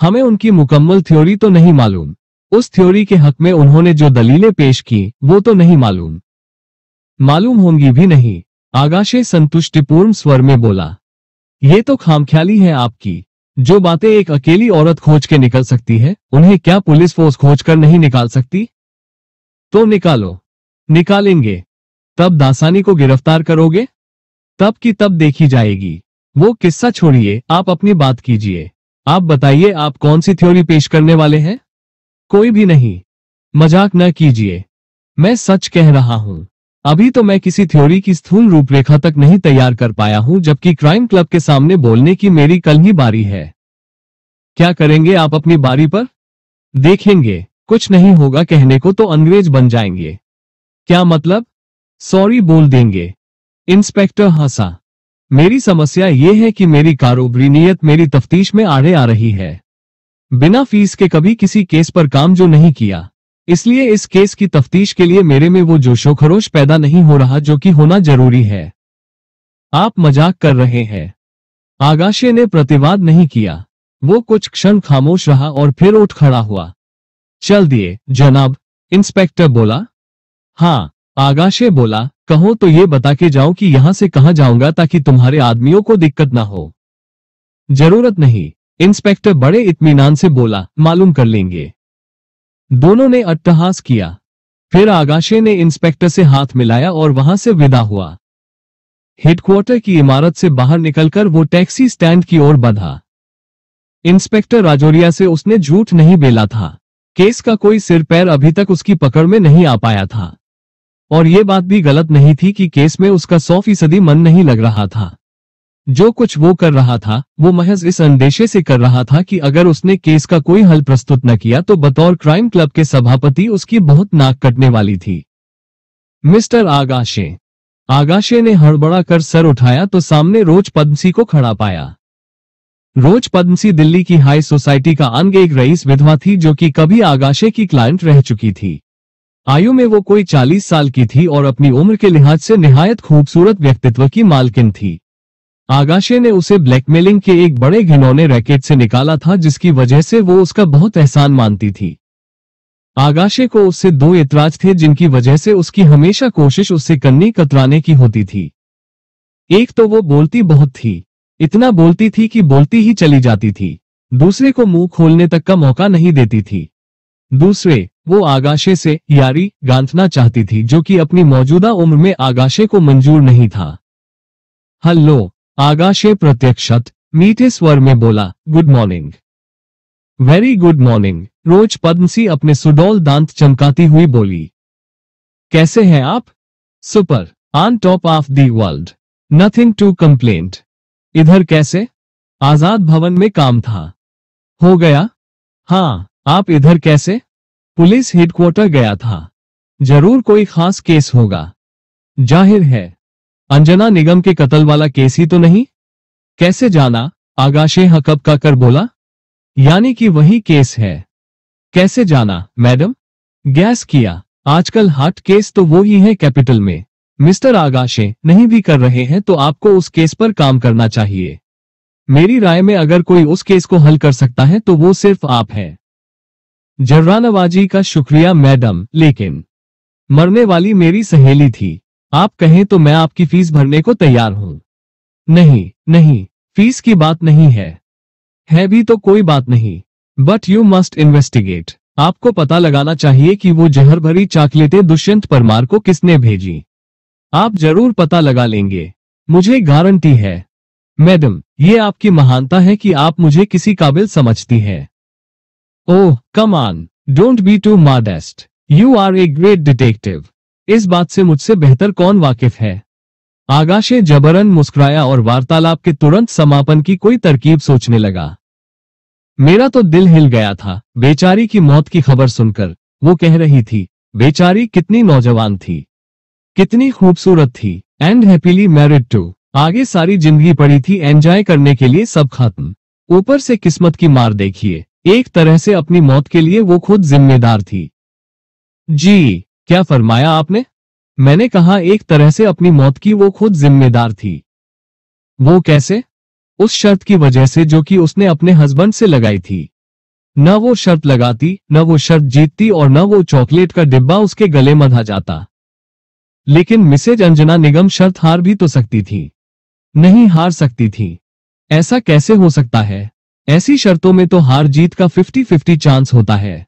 हमें उनकी मुकम्मल थ्योरी तो नहीं मालूम उस थ्योरी के हक में उन्होंने जो दलीलें पेश की वो तो नहीं मालूम मालूम होंगी भी नहीं आगाशे संतुष्टिपूर्ण स्वर में बोला ये तो खामख्याली है आपकी जो बातें एक अकेली औरत खोज के निकल सकती है उन्हें क्या पुलिस फोर्स खोज कर नहीं निकाल सकती तो निकालो निकालेंगे तब दासानी को गिरफ्तार करोगे तब की तब देखी जाएगी वो किस्सा छोड़िए आप अपनी बात कीजिए आप बताइए आप कौन सी थ्योरी पेश करने वाले हैं कोई भी नहीं मजाक न कीजिए मैं सच कह रहा हूं अभी तो मैं किसी थ्योरी की स्थूल रूपरेखा तक नहीं तैयार कर पाया हूं जबकि क्राइम क्लब के सामने बोलने की मेरी कल ही बारी है क्या करेंगे आप अपनी बारी पर देखेंगे कुछ नहीं होगा कहने को तो अंग्रेज बन जाएंगे क्या मतलब सॉरी बोल देंगे इंस्पेक्टर हंसा मेरी समस्या ये है कि मेरी कारोबरी नीयत मेरी तफ्तीश में आड़े आ रही है बिना फीस के कभी किसी केस पर काम जो नहीं किया इसलिए इस केस की तफ्तीश के लिए मेरे में वो जोशो खरोश पैदा नहीं हो रहा जो कि होना जरूरी है आप मजाक कर रहे हैं आगाशे ने प्रतिवाद नहीं किया वो कुछ क्षण खामोश रहा और फिर उठ खड़ा हुआ चल दिए जनाब इंस्पेक्टर बोला हाँ आगाशे बोला कहो तो ये बता के जाओ कि यहां से कहा जाऊंगा ताकि तुम्हारे आदमियों को दिक्कत ना हो जरूरत नहीं इंस्पेक्टर बड़े इतमीनान से बोला मालूम कर लेंगे दोनों ने अट्टहास किया फिर आगाशे ने इंस्पेक्टर से हाथ मिलाया और वहां से विदा हुआ हेडक्वार्टर की इमारत से बाहर निकलकर वो टैक्सी स्टैंड की ओर बढ़ा इंस्पेक्टर राजौरिया से उसने झूठ नहीं बेला था केस का कोई सिर पैर अभी तक उसकी पकड़ में नहीं आ पाया था और ये बात भी गलत नहीं थी कि केस में उसका सौ फीसदी मन नहीं लग रहा था जो कुछ वो कर रहा था वो महज इस अंदेशे से कर रहा था कि अगर उसने केस का कोई हल प्रस्तुत न किया तो बतौर क्राइम क्लब के सभापति उसकी बहुत नाक कटने वाली थी मिस्टर आगाशे आगाशे ने हड़बड़ा कर सर उठाया तो सामने रोज पद्मसी को खड़ा पाया रोज पद्मसी दिल्ली की हाई सोसाइटी का अंग एक रईस विधवा थी जो कि कभी आगाशे की क्लाइंट रह चुकी थी आयु में वो कोई चालीस साल की थी और अपनी उम्र के लिहाज से निहायत खूबसूरत व्यक्तित्व की मालकिन थी आगाशे ने उसे ब्लैकमेलिंग के एक बड़े घिनौने रैकेट से निकाला था जिसकी वजह से वो उसका बहुत एहसान मानती थी आगाशे को उससे दो इतराज थे जिनकी वजह से उसकी हमेशा कोशिश उससे कन्नी कतराने की होती थी एक तो वो बोलती बहुत थी इतना बोलती थी कि बोलती ही चली जाती थी दूसरे को मुंह खोलने तक का मौका नहीं देती थी दूसरे वो आगाशे से यारी गांथना चाहती थी जो कि अपनी मौजूदा उम्र में आगाशे को मंजूर नहीं था हल्लो आगाशे प्रत्यक्षत मीठे स्वर में बोला good morning very good morning rose Padamsee अपने सुडौल दांत चमकाती हुई बोली कैसे हैं आप super on top of the world nothing to complaint इधर कैसे आजाद भवन में काम था हो गया हाँ आप इधर कैसे पुलिस हेडक्वार्टर गया था जरूर कोई खास केस होगा जाहिर है अंजना निगम के कत्ल वाला केस ही तो नहीं कैसे जाना आगाशे हकब का कर बोला यानी कि वही केस है कैसे जाना मैडम गैस किया आजकल हार्ट केस तो वो ही है कैपिटल में मिस्टर आगाशे नहीं भी कर रहे हैं तो आपको उस केस पर काम करना चाहिए मेरी राय में अगर कोई उस केस को हल कर सकता है तो वो सिर्फ आप हैं जर्रानवाजी का शुक्रिया मैडम लेकिन मरने वाली मेरी सहेली थी आप कहें तो मैं आपकी फीस भरने को तैयार हूं नहीं नहीं फीस की बात नहीं है है भी तो कोई बात नहीं बट यू मस्ट इन्वेस्टिगेट आपको पता लगाना चाहिए कि वो जहर भरी चाकलेटें दुष्यंत परमार को किसने भेजी आप जरूर पता लगा लेंगे मुझे गारंटी है मैडम ये आपकी महानता है कि आप मुझे किसी काबिल समझती हैं oh come on don't be too modest you are a great detective इस बात से मुझसे बेहतर कौन वाकिफ है आगाशे जबरन मुस्कुराया और वार्तालाप के तुरंत समापन की कोई तरकीब सोचने लगा मेरा तो दिल हिल गया था बेचारी की मौत की खबर सुनकर वो कह रही थी बेचारी कितनी नौजवान थी कितनी खूबसूरत थी एंड हैप्पीली मैरिड टू आगे सारी जिंदगी पड़ी थी एंजॉय करने के लिए सब खत्म ऊपर से किस्मत की मार देखिए एक तरह से अपनी मौत के लिए वो खुद जिम्मेदार थी जी क्या फरमाया आपने मैंने कहा एक तरह से अपनी मौत की वो खुद जिम्मेदार थी वो कैसे उस शर्त की वजह से जो कि उसने अपने हस्बैंड से लगाई थी न वो शर्त लगाती न वो शर्त जीतती और न वो चॉकलेट का डिब्बा उसके गले मधा जाता लेकिन मिसेज अंजना निगम शर्त हार भी तो सकती थी नहीं हार सकती थी ऐसा कैसे हो सकता है ऐसी शर्तों में तो हार जीत का फिफ्टी फिफ्टी चांस होता है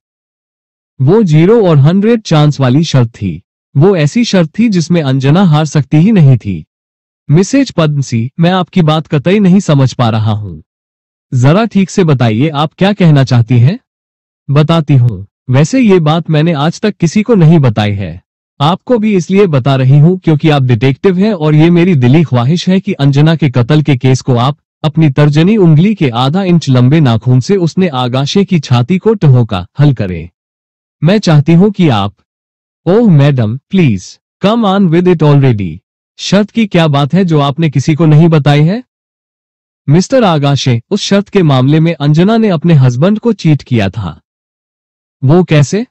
वो जीरो और हंड्रेड चांस वाली शर्त थी वो ऐसी शर्त थी जिसमें अंजना हार सकती ही नहीं थी मिसेज पद्मसी मैं आपकी बात कतई नहीं समझ पा रहा हूं जरा ठीक से बताइए आप क्या कहना चाहती हैं बताती हूं वैसे ये बात मैंने आज तक किसी को नहीं बताई है आपको भी इसलिए बता रही हूँ क्योंकि आप डिटेक्टिव हैं और ये मेरी दिली ख्वाहिश है कि अंजना के कत्ल के केस को आप अपनी तर्जनी उंगली के आधा इंच लंबे नाखून से उसने आगाशे की छाती को टहोका हल करें मैं चाहती हूँ कि आप oh madam please come on with it already शर्त की क्या बात है जो आपने किसी को नहीं बताई है मिस्टर आगाशे उस शर्त के मामले में अंजना ने अपने हस्बैंड को चीट किया था वो कैसे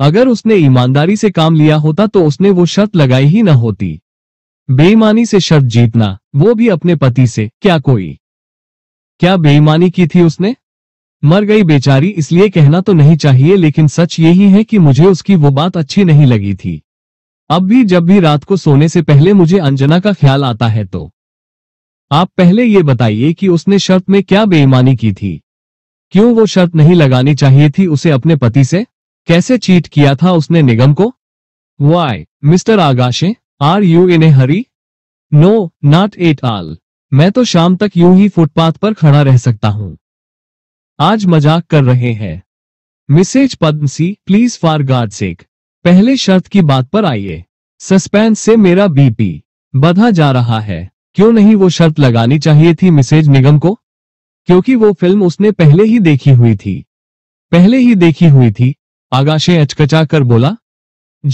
अगर उसने ईमानदारी से काम लिया होता तो उसने वो शर्त लगाई ही न होती बेईमानी से शर्त जीतना वो भी अपने पति से क्या कोई क्या बेईमानी की थी उसने मर गई बेचारी इसलिए कहना तो नहीं चाहिए लेकिन सच यही है कि मुझे उसकी वो बात अच्छी नहीं लगी थी अब भी जब भी रात को सोने से पहले मुझे अंजना का ख्याल आता है तो आप पहले ये बताइए कि उसने शर्त में क्या बेईमानी की थी क्यों वो शर्त नहीं लगानी चाहिए थी उसे अपने पति से कैसे चीट किया था उसने निगम को why mister Agashe are you in a hurry no not at all मैं तो शाम तक यूं ही फुटपाथ पर खड़ा रह सकता हूं आज मजाक कर रहे हैं missus Padamsee please for God sake पहले शर्त की बात पर आइए सस्पेंस से मेरा बीपी बधा जा रहा है क्यों नहीं वो शर्त लगानी चाहिए थी मिसेज निगम को क्योंकि वो फिल्म उसने पहले ही देखी हुई थी पहले ही देखी हुई थी आगाशे हचकचा कर बोला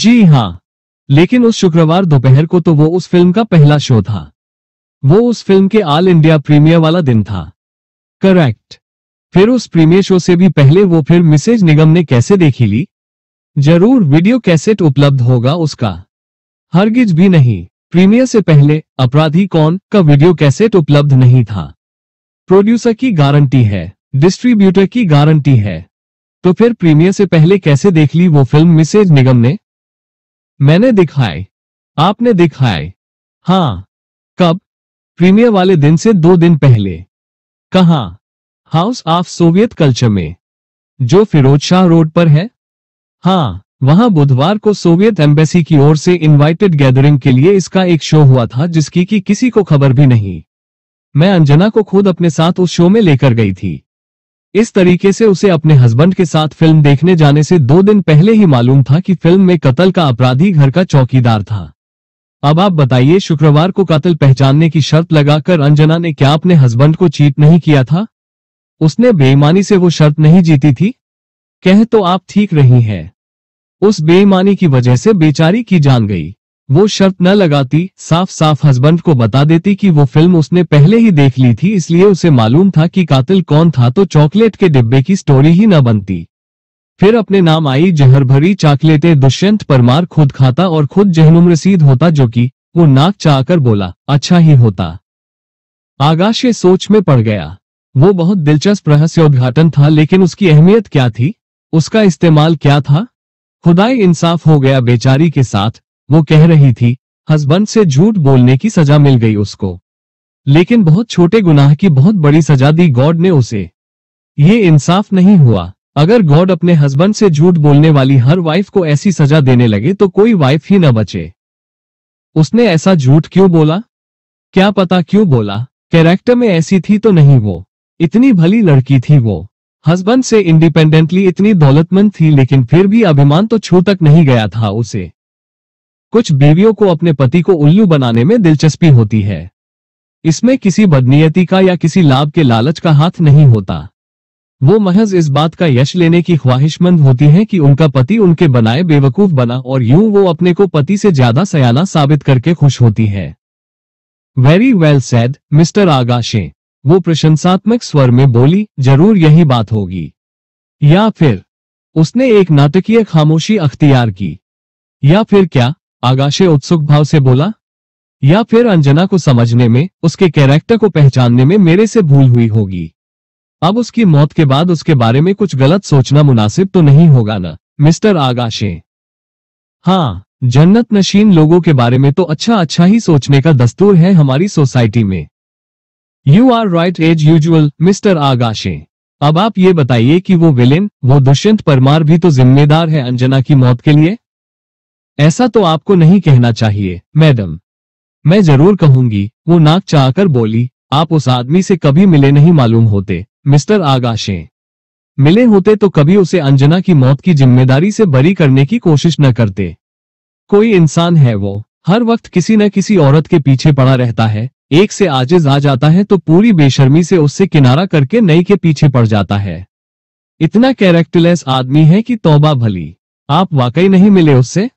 जी हाँ लेकिन उस शुक्रवार दोपहर को तो वो उस फिल्म का पहला शो था वो उस फिल्म के ऑल इंडिया प्रीमियर वाला दिन था करेक्ट फिर उस प्रीमियर शो से भी पहले वो फिर मिसेज निगम ने कैसे देखी ली जरूर वीडियो कैसेट उपलब्ध होगा उसका हरगिज भी नहीं प्रीमियर से पहले अपराधी कौन का वीडियो कैसेट उपलब्ध नहीं था प्रोड्यूसर की गारंटी है डिस्ट्रीब्यूटर की गारंटी है तो फिर प्रीमियर से पहले कैसे देख ली वो फिल्म मिसेज निगम ने मैंने दिखाए आपने दिखाए हाँ कब प्रीमियर वाले दिन से दो दिन पहले कहा हाउस ऑफ सोवियत कल्चर में जो फिरोज शाह रोड पर है हाँ वहां बुधवार को सोवियत एम्बेसी की ओर से इनवाइटेड गैदरिंग के लिए इसका एक शो हुआ था जिसकी कि किसी को खबर भी नहीं मैं अंजना को खुद अपने साथ उस शो में लेकर गई थी इस तरीके से उसे अपने हस्बैंड के साथ फिल्म देखने जाने से दो दिन पहले ही मालूम था कि फिल्म में कत्ल का अपराधी घर का चौकीदार था अब आप बताइए शुक्रवार को कत्ल पहचानने की शर्त लगाकर अंजना ने क्या अपने हस्बैंड को चीट नहीं किया था उसने बेईमानी से वो शर्त नहीं जीती थी कह तो आप ठीक रही हैं उस बेईमानी की वजह से बेचारी की जान गई वो शर्त न लगाती साफ साफ हस्बैंड को बता देती कि वो फिल्म उसने पहले ही देख ली थी इसलिए उसे मालूम था कि कातिल कौन था तो चॉकलेट के डिब्बे की स्टोरी ही न बनती फिर अपने नाम आई जहर भरी चॉकलेटें दुष्यंत परमार खुद खाता और खुद जहनुम रसीद होता जो कि वो नाक चाहकर बोला अच्छा ही होता आगाश ये सोच में पड़ गया वो बहुत दिलचस्प रहस्य उद्घाटन था लेकिन उसकी अहमियत क्या थी उसका इस्तेमाल क्या था खुदाई इंसाफ हो गया बेचारी के साथ वो कह रही थी हसबेंड से झूठ बोलने की सजा मिल गई उसको लेकिन बहुत छोटे गुनाह की बहुत बड़ी सजा दी गॉड ने उसे ये इंसाफ नहीं हुआ अगर गॉड अपने हसबेंड से झूठ बोलने वाली हर वाइफ को ऐसी सजा देने लगे तो कोई वाइफ ही न बचे उसने ऐसा झूठ क्यों बोला क्या पता क्यों बोला कैरेक्टर में ऐसी थी तो नहीं वो इतनी भली लड़की थी वो हसबेंड से इंडिपेंडेंटली इतनी दौलतमंद थी लेकिन फिर भी अभिमान तो छू तक नहीं गया था उसे कुछ बीवियों को अपने पति को उल्लू बनाने में दिलचस्पी होती है इसमें किसी बदनीयती का या किसी लाभ के लालच का हाथ नहीं होता वो महज इस बात का यश लेने की ख्वाहिशमंद होती है कि उनका पति उनके बनाए बेवकूफ बना और यूं वो अपने को पति से ज्यादा सयाना साबित करके खुश होती है very well said mister Agashe वो प्रशंसात्मक स्वर में बोली जरूर यही बात होगी या फिर उसने एक नाटकीय खामोशी अख्तियार की या फिर क्या आगाशे उत्सुक भाव से बोला या फिर अंजना को समझने में उसके कैरेक्टर को पहचानने में मेरे से भूल हुई होगी अब उसकी मौत के बाद उसके बारे में कुछ गलत सोचना मुनासिब तो नहीं होगा ना मिस्टर आगाशे हाँ जन्नत नशीन लोगों के बारे में तो अच्छा अच्छा ही सोचने का दस्तूर है हमारी सोसाइटी में you are right as usual mister Agashe अब आप ये बताइए कि वो विलेन वो दुष्यंत परमार भी तो जिम्मेदार है अंजना की मौत के लिए ऐसा तो आपको नहीं कहना चाहिए मैडम मैं जरूर कहूंगी वो नाक चाहकर बोली आप उस आदमी से कभी मिले नहीं मालूम होते मिस्टर आगाशे मिले होते तो कभी उसे अंजना की मौत की जिम्मेदारी से बरी करने की कोशिश न करते कोई इंसान है वो हर वक्त किसी न किसी औरत के पीछे पड़ा रहता है एक से आजिज आ जाता है तो पूरी बेशर्मी से उससे किनारा करके नई के पीछे पड़ जाता है इतना कैरेक्टरलेस आदमी है कि तौबा भली आप वाकई नहीं मिले उससे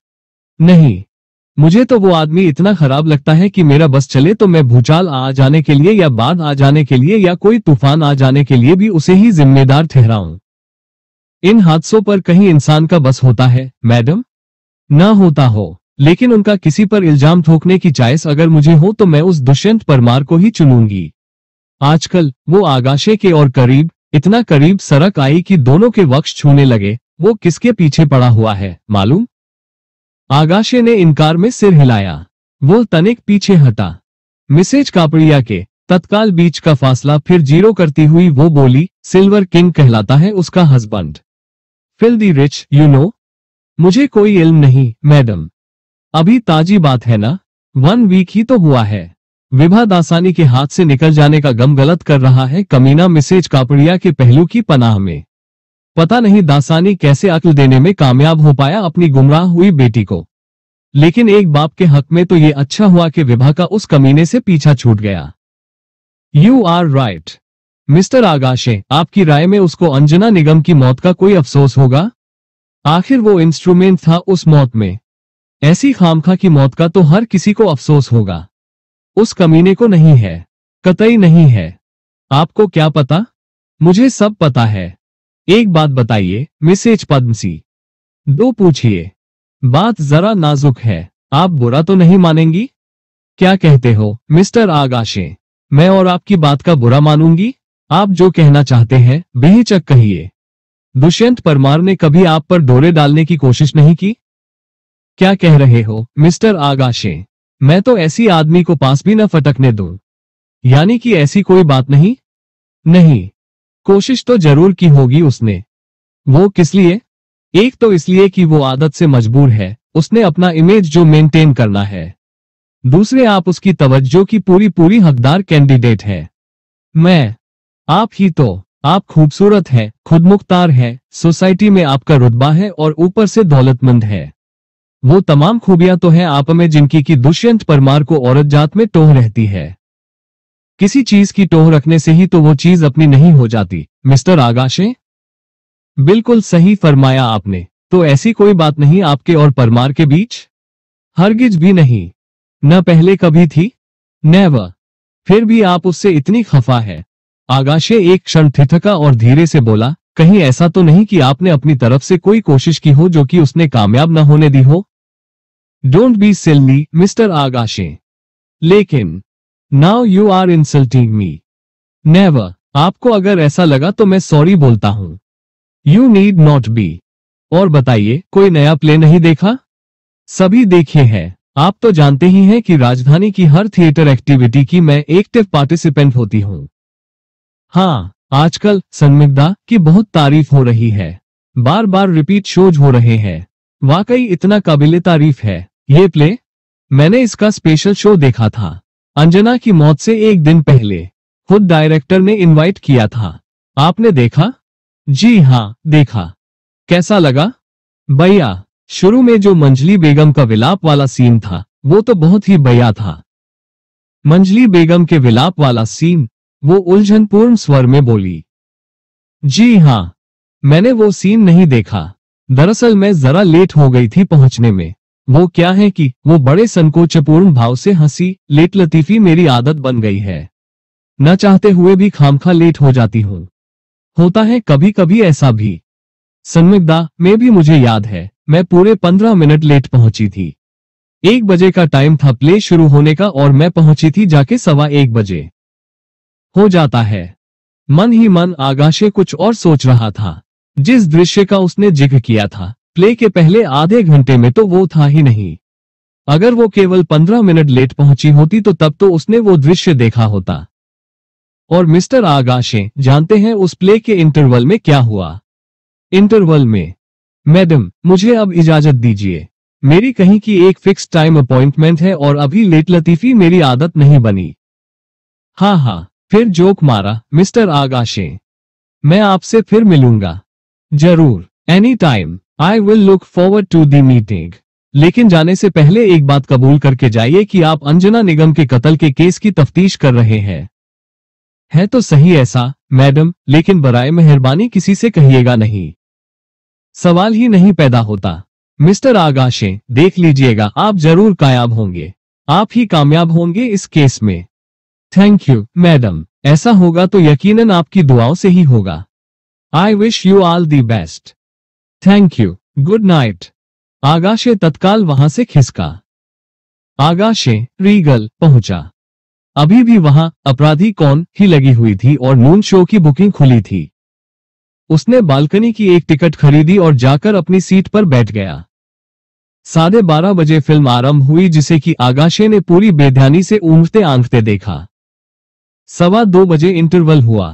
नहीं मुझे तो वो आदमी इतना खराब लगता है कि मेरा बस चले तो मैं भूचाल आ जाने के लिए या बाढ़ आ जाने के लिए या कोई तूफान आ जाने के लिए भी उसे ही जिम्मेदार ठहराऊं इन हादसों पर कहीं इंसान का बस होता है मैडम ना होता हो लेकिन उनका किसी पर इल्जाम ठोकने की चाइस अगर मुझे हो तो मैं उस दुष्यंत परमार को ही चुनूंगी आजकल वो आगाशे के और करीब इतना करीब सड़क आई कि दोनों के वक्ष छूने लगे वो किसके पीछे पड़ा हुआ है मालूम आगाशे ने इनकार में सिर हिलाया वो तनिक पीछे हटा मिसेज कापड़िया के तत्काल बीच का फासला फिर जीरो करती हुई वो बोली सिल्वर किंग कहलाता है उसका husband filthy rich you know मुझे कोई इल्म नहीं मैडम अभी ताजी बात है ना वन वीक ही तो हुआ है विभा दासानी के हाथ से निकल जाने का गम गलत कर रहा है कमीना मिसेज कापड़िया के पहलू की पनाह में पता नहीं दासानी कैसे अक्ल देने में कामयाब हो पाया अपनी गुमराह हुई बेटी को लेकिन एक बाप के हक में तो ये अच्छा हुआ कि विभा का उस कमीने से पीछा छूट गया you are right mister Agashe आपकी राय में उसको अंजना निगम की मौत का कोई अफसोस होगा आखिर वो इंस्ट्रूमेंट था उस मौत में ऐसी खामखा की मौत का तो हर किसी को अफसोस होगा उस कमीने को नहीं है कतई नहीं है आपको क्या पता मुझे सब पता है एक बात बताइए मिसेज पद्मसी दो पूछिए बात जरा नाजुक है आप बुरा तो नहीं मानेंगी क्या कहते हो मिस्टर आगाशे मैं और आपकी बात का बुरा मानूंगी आप जो कहना चाहते हैं बेहिचक कहिए दुष्यंत परमार ने कभी आप पर डोरे डालने की कोशिश नहीं की क्या कह रहे हो मिस्टर आगाशे मैं तो ऐसी आदमी को पास भी न फटकने दू यानी कि ऐसी कोई बात नहीं नहीं कोशिश तो जरूर की होगी उसने वो किस लिए एक तो इसलिए कि वो आदत से मजबूर है उसने अपना इमेज जो मेंटेन करना है दूसरे आप उसकी तवज्जो की पूरी पूरी हकदार कैंडिडेट है मैं आप ही तो आप खूबसूरत हैं खुद मुख्तार हैं सोसाइटी में आपका रुतबा है और ऊपर से दौलतमंद है वो तमाम खूबियां तो हैं आप में जिनकी की दुष्यंत परमार को औरत जात में टोह रहती है किसी चीज की टोह रखने से ही तो वो चीज अपनी नहीं हो जाती मिस्टर आगाशे बिल्कुल सही फरमाया आपने तो ऐसी कोई बात नहीं आपके और परमार के बीच हरगिज भी नहीं न पहले कभी थी न फिर भी आप उससे इतनी खफा है आगाशे एक क्षण थिथका और धीरे से बोला कहीं ऐसा तो नहीं कि आपने अपनी तरफ से कोई कोशिश की हो जो कि उसने कामयाब न होने दी हो don't be silly mister Agashe लेकिन now you are insulting me never आपको अगर ऐसा लगा तो मैं सॉरी बोलता हूं यू नीड नॉट बी और बताइए कोई नया प्ले नहीं देखा सभी देखे हैं आप तो जानते ही हैं कि राजधानी की हर थिएटर एक्टिविटी की मैं एक्टिव पार्टिसिपेंट होती हूं हाँ आजकल सन्मिग्धा की बहुत तारीफ हो रही है बार बार रिपीट शोज हो रहे हैं वाकई इतना काबिल तारीफ है ये प्ले मैंने इसका स्पेशल शो देखा था अंजना की मौत से एक दिन पहले खुद डायरेक्टर ने इनवाइट किया था आपने देखा जी हाँ देखा कैसा लगा भैया शुरू में जो मंजली बेगम का विलाप वाला सीन था वो तो बहुत ही भैया था मंजली बेगम के विलाप वाला सीन वो उलझनपूर्ण स्वर में बोली जी हाँ मैंने वो सीन नहीं देखा दरअसल मैं जरा लेट हो गई थी पहुंचने में वो क्या है कि वो बड़े संकोचपूर्ण भाव से हंसी लेट लतीफी मेरी आदत बन गई है न चाहते हुए भी खामखा लेट हो जाती हूँ होता है कभी कभी ऐसा भी सन्मिग्धा में भी मुझे याद है मैं पूरे पंद्रह मिनट लेट पहुंची थी एक बजे का टाइम था प्ले शुरू होने का और मैं पहुंची थी जाके सवा एक बजे हो जाता है मन ही मन आगाशे कुछ और सोच रहा था जिस दृश्य का उसने जिक्र किया था प्ले के पहले आधे घंटे में तो वो था ही नहीं अगर वो केवल पंद्रह मिनट लेट पहुंची होती तो तब तो उसने वो दृश्य देखा होता और मिस्टर आगाशे जानते हैं उस प्ले के इंटरवल में क्या हुआ इंटरवल में मैडम मुझे अब इजाजत दीजिए मेरी कहीं की एक फिक्स टाइम अपॉइंटमेंट है और अभी लेट लतीफी मेरी आदत नहीं बनी हाँ हाँ फिर जोक मारा मिस्टर आगाशे मैं आपसे फिर मिलूंगा जरूर any time I will look forward to the meeting लेकिन जाने से पहले एक बात कबूल करके जाइए कि आप अंजना निगम के कत्ल के केस की तफ्तीश कर रहे हैं है तो सही ऐसा मैडम लेकिन बराए मेहरबानी किसी से कहिएगा नहीं सवाल ही नहीं पैदा होता मिस्टर आगाशे देख लीजिएगा आप जरूर कायाब होंगे आप ही कामयाब होंगे इस केस में थैंक यू मैडम ऐसा होगा तो यकीनन आपकी दुआओं से ही होगा I wish you all the best thank you good night Agashe तत्काल वहां से खिसका आगाशे रीगल पहुंचा अभी भी वहां अपराधी कौन ही लगी हुई थी और नून शो की बुकिंग खुली थी उसने बालकनी की एक टिकट खरीदी और जाकर अपनी सीट पर बैठ गया साढ़े बारह बजे फिल्म आरंभ हुई जिसे कि आगाशे ने पूरी बेध्यानी से ऊंघते आंखते देखा सवा दो बजे इंटरवल हुआ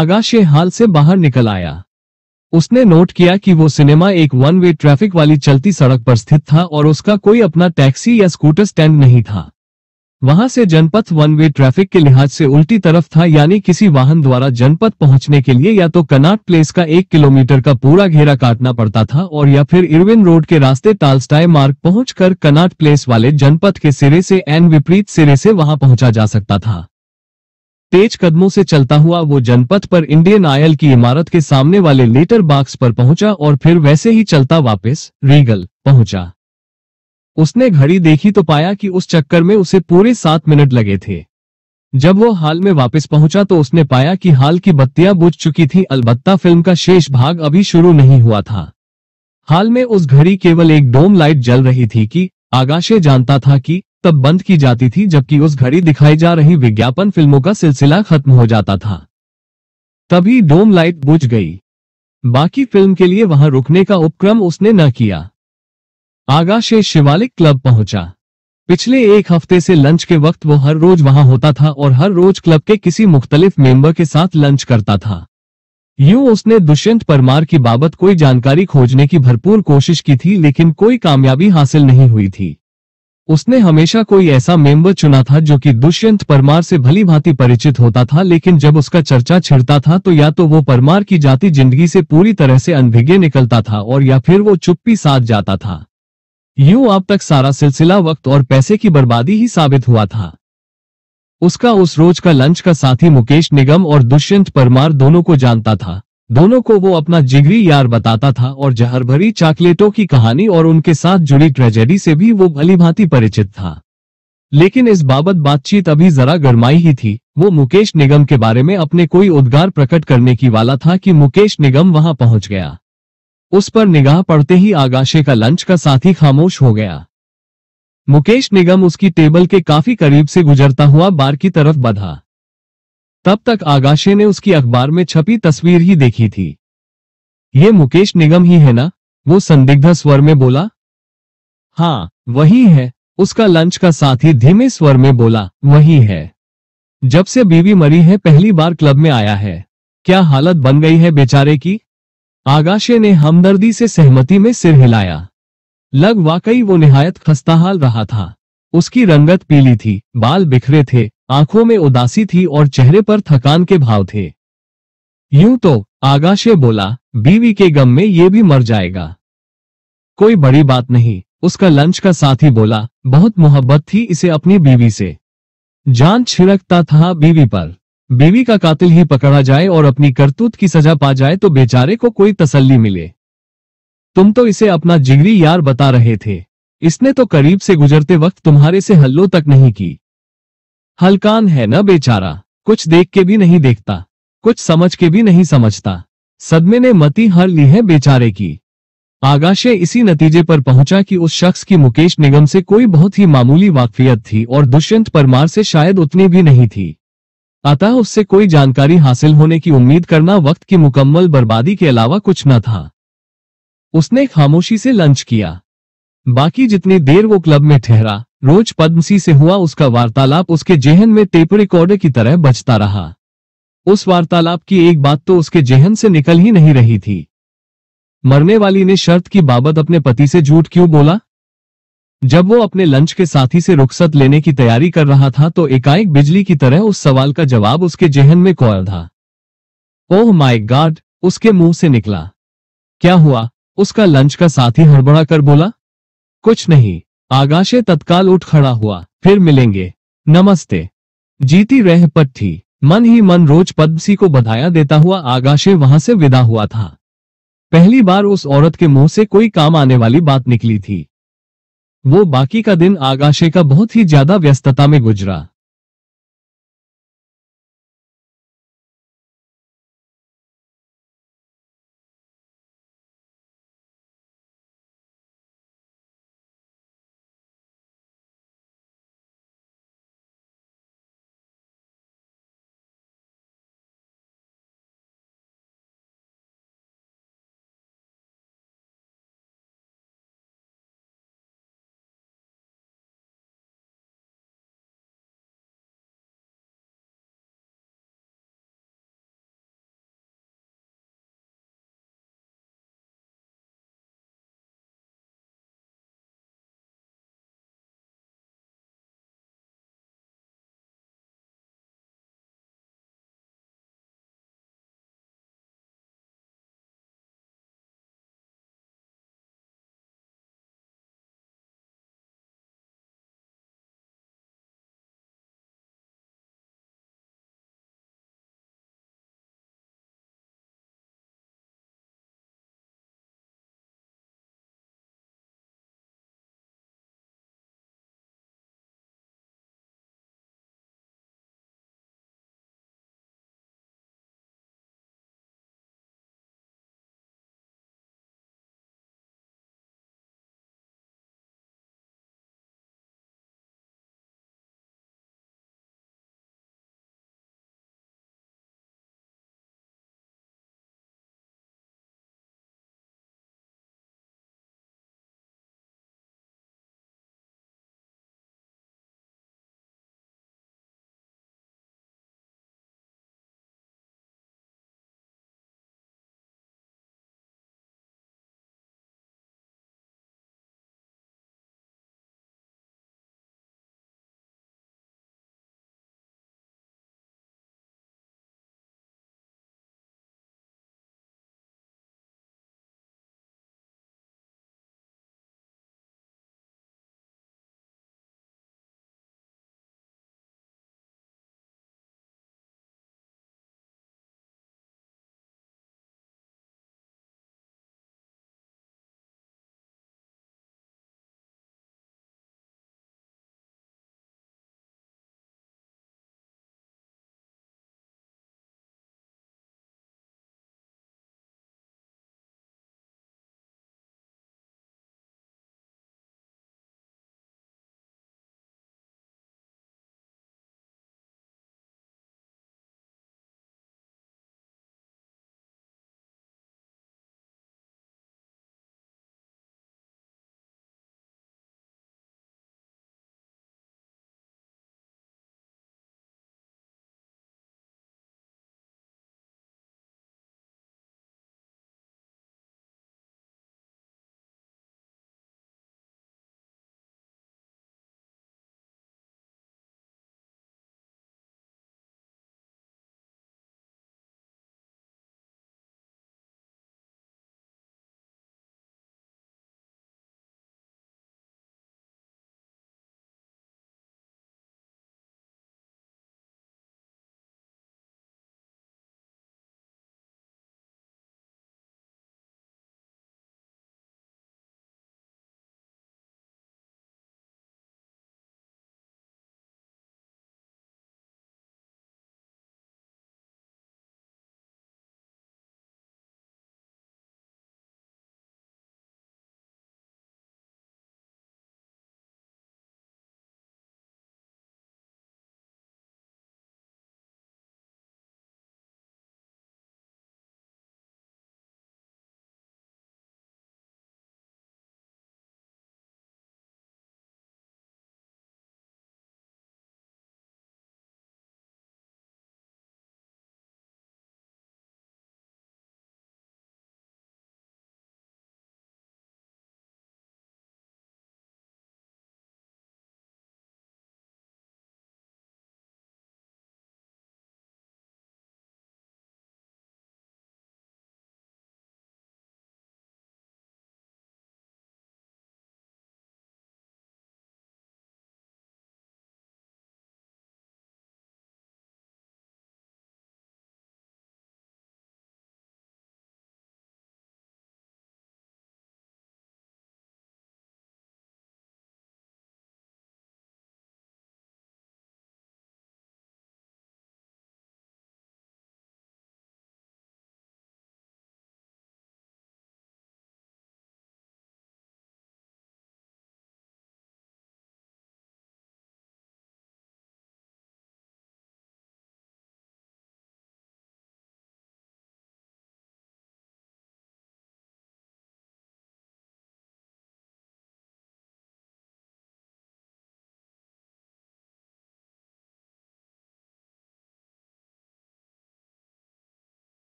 आगाशे हाल से बाहर निकल आया उसने नोट किया कि वो सिनेमा एक वन वे ट्रैफिक वाली चलती सड़क पर स्थित था और उसका कोई अपना टैक्सी या स्कूटर स्टैंड नहीं था वहां से जनपथ वन वे ट्रैफिक के लिहाज से उल्टी तरफ था यानी किसी वाहन द्वारा जनपथ पहुंचने के लिए या तो कनाट प्लेस का एक किलोमीटर का पूरा घेरा काटना पड़ता था और या फिर इरविन रोड के रास्ते टालस्टाय मार्ग पहुंचकर कनाट प्लेस वाले जनपथ के सिरे से एन विपरीत सिरे से वहां पहुंचा जा सकता था तेज कदमों से चलता हुआ वो जनपथ पर इंडियन आयल की इमारत के सामने वाले लेटर बॉक्स पर पहुंचा और फिर वैसे ही चलता वापस रीगल पहुंचा उसने घड़ी देखी तो पाया कि उस चक्कर में उसे पूरे सात मिनट लगे थे जब वो हाल में वापस पहुंचा तो उसने पाया कि हाल की बत्तियां बुझ चुकी थी अलबत्ता फिल्म का शेष भाग अभी शुरू नहीं हुआ था हाल में उस घड़ी केवल एक डोम लाइट जल रही थी कि आगाशे जानता था कि तब बंद की जाती थी जबकि उस घड़ी दिखाई जा रही विज्ञापन फिल्मों का सिलसिला खत्म हो जाता था तभी डोम लाइट बुझ गई बाकी फिल्म के लिए वहां रुकने का उपक्रम उसने न किया आगाशे शिवालिक क्लब पहुंचा पिछले एक हफ्ते से लंच के वक्त वो हर रोज वहां होता था और हर रोज क्लब के किसी मुख्तलिफ मेंबर के साथ लंच करता था यूं उसने दुष्यंत परमार की बाबत कोई जानकारी खोजने की भरपूर कोशिश की थी लेकिन कोई कामयाबी हासिल नहीं हुई थी उसने हमेशा कोई ऐसा मेंबर चुना था जो कि दुष्यंत परमार से भली भांति परिचित होता था लेकिन जब उसका चर्चा छिड़ता था तो या तो वो परमार की जाति जिंदगी से पूरी तरह से अनभिज्ञ निकलता था और या फिर वो चुप्पी साथ जाता था यूं अब तक सारा सिलसिला वक्त और पैसे की बर्बादी ही साबित हुआ था उसका उस रोज का लंच का साथी मुकेश निगम और दुष्यंत परमार दोनों को जानता था दोनों को वो अपना जिगरी यार बताता था और जहर भरी चॉकलेटों की कहानी और उनके साथ जुड़ी ट्रेजेडी से भी वो भलीभांति परिचित था लेकिन इस बाबत बातचीत अभी जरा गरमाई ही थी वो मुकेश निगम के बारे में अपने कोई उद्गार प्रकट करने की वाला था कि मुकेश निगम वहां पहुंच गया उस पर निगाह पड़ते ही आगाशे का लंच का साथी खामोश हो गया मुकेश निगम उसकी टेबल के काफी करीब से गुजरता हुआ बार की तरफ बढ़ा तब तक आगाशे ने उसकी अखबार में छपी तस्वीर ही देखी थी ये मुकेश निगम ही है ना वो संदिग्ध स्वर में बोला हाँ वही है उसका लंच का साथी धीमे स्वर में बोला वही है जब से बीवी मरी है पहली बार क्लब में आया है क्या हालत बन गई है बेचारे की आगाशे ने हमदर्दी से सहमति में सिर हिलाया लग वाकई वो निहायत खस्ताहाल रहा था उसकी रंगत पीली थी बाल बिखरे थे आंखों में उदासी थी और चेहरे पर थकान के भाव थे यूं तो आगाशे बोला बीवी के गम में ये भी मर जाएगा कोई बड़ी बात नहीं उसका लंच का साथी बोला बहुत मोहब्बत थी इसे अपनी बीवी से जान छिड़कता था बीवी पर बीवी का कातिल ही पकड़ा जाए और अपनी करतूत की सजा पा जाए तो बेचारे को कोई तसल्ली मिले तुम तो इसे अपना जिगरी यार बता रहे थे इसने तो करीब से गुजरते वक्त तुम्हारे से हल्लो तक नहीं की हलकान है न बेचारा कुछ देख के भी नहीं देखता कुछ समझ के भी नहीं समझता सदमे ने मती हर ली है बेचारे की आगाशे इसी नतीजे पर पहुंचा कि उस शख्स की मुकेश निगम से कोई बहुत ही मामूली वाकफियत थी और दुष्यंत परमार से शायद उतनी भी नहीं थी अतः उससे कोई जानकारी हासिल होने की उम्मीद करना वक्त की मुकम्मल बर्बादी के अलावा कुछ न था उसने खामोशी से लंच किया बाकी जितनी देर वो क्लब में ठहरा रोज पद्मसी से हुआ उसका वार्तालाप उसके जेहन में टेप रिकॉर्डर की तरह बचता रहा उस वार्तालाप की एक बात तो उसके जेहन से निकल ही नहीं रही थी मरने वाली ने शर्त की बाबत अपने पति से झूठ क्यों बोला जब वो अपने लंच के साथी से रुखसत लेने की तैयारी कर रहा था तो एकाएक बिजली की तरह उस सवाल का जवाब उसके जेहन में कौर था ओह माय गॉड उसके मुंह से निकला क्या हुआ उसका लंच का साथी हड़बड़ा कर बोला कुछ नहीं आगाशे तत्काल उठ खड़ा हुआ फिर मिलेंगे नमस्ते जीती रह पट्टी मन ही मन रोज पद्मसी को बधाया देता हुआ आगाशे वहां से विदा हुआ था पहली बार उस औरत के मुंह से कोई काम आने वाली बात निकली थी वो बाकी का दिन आगाशे का बहुत ही ज्यादा व्यस्तता में गुजरा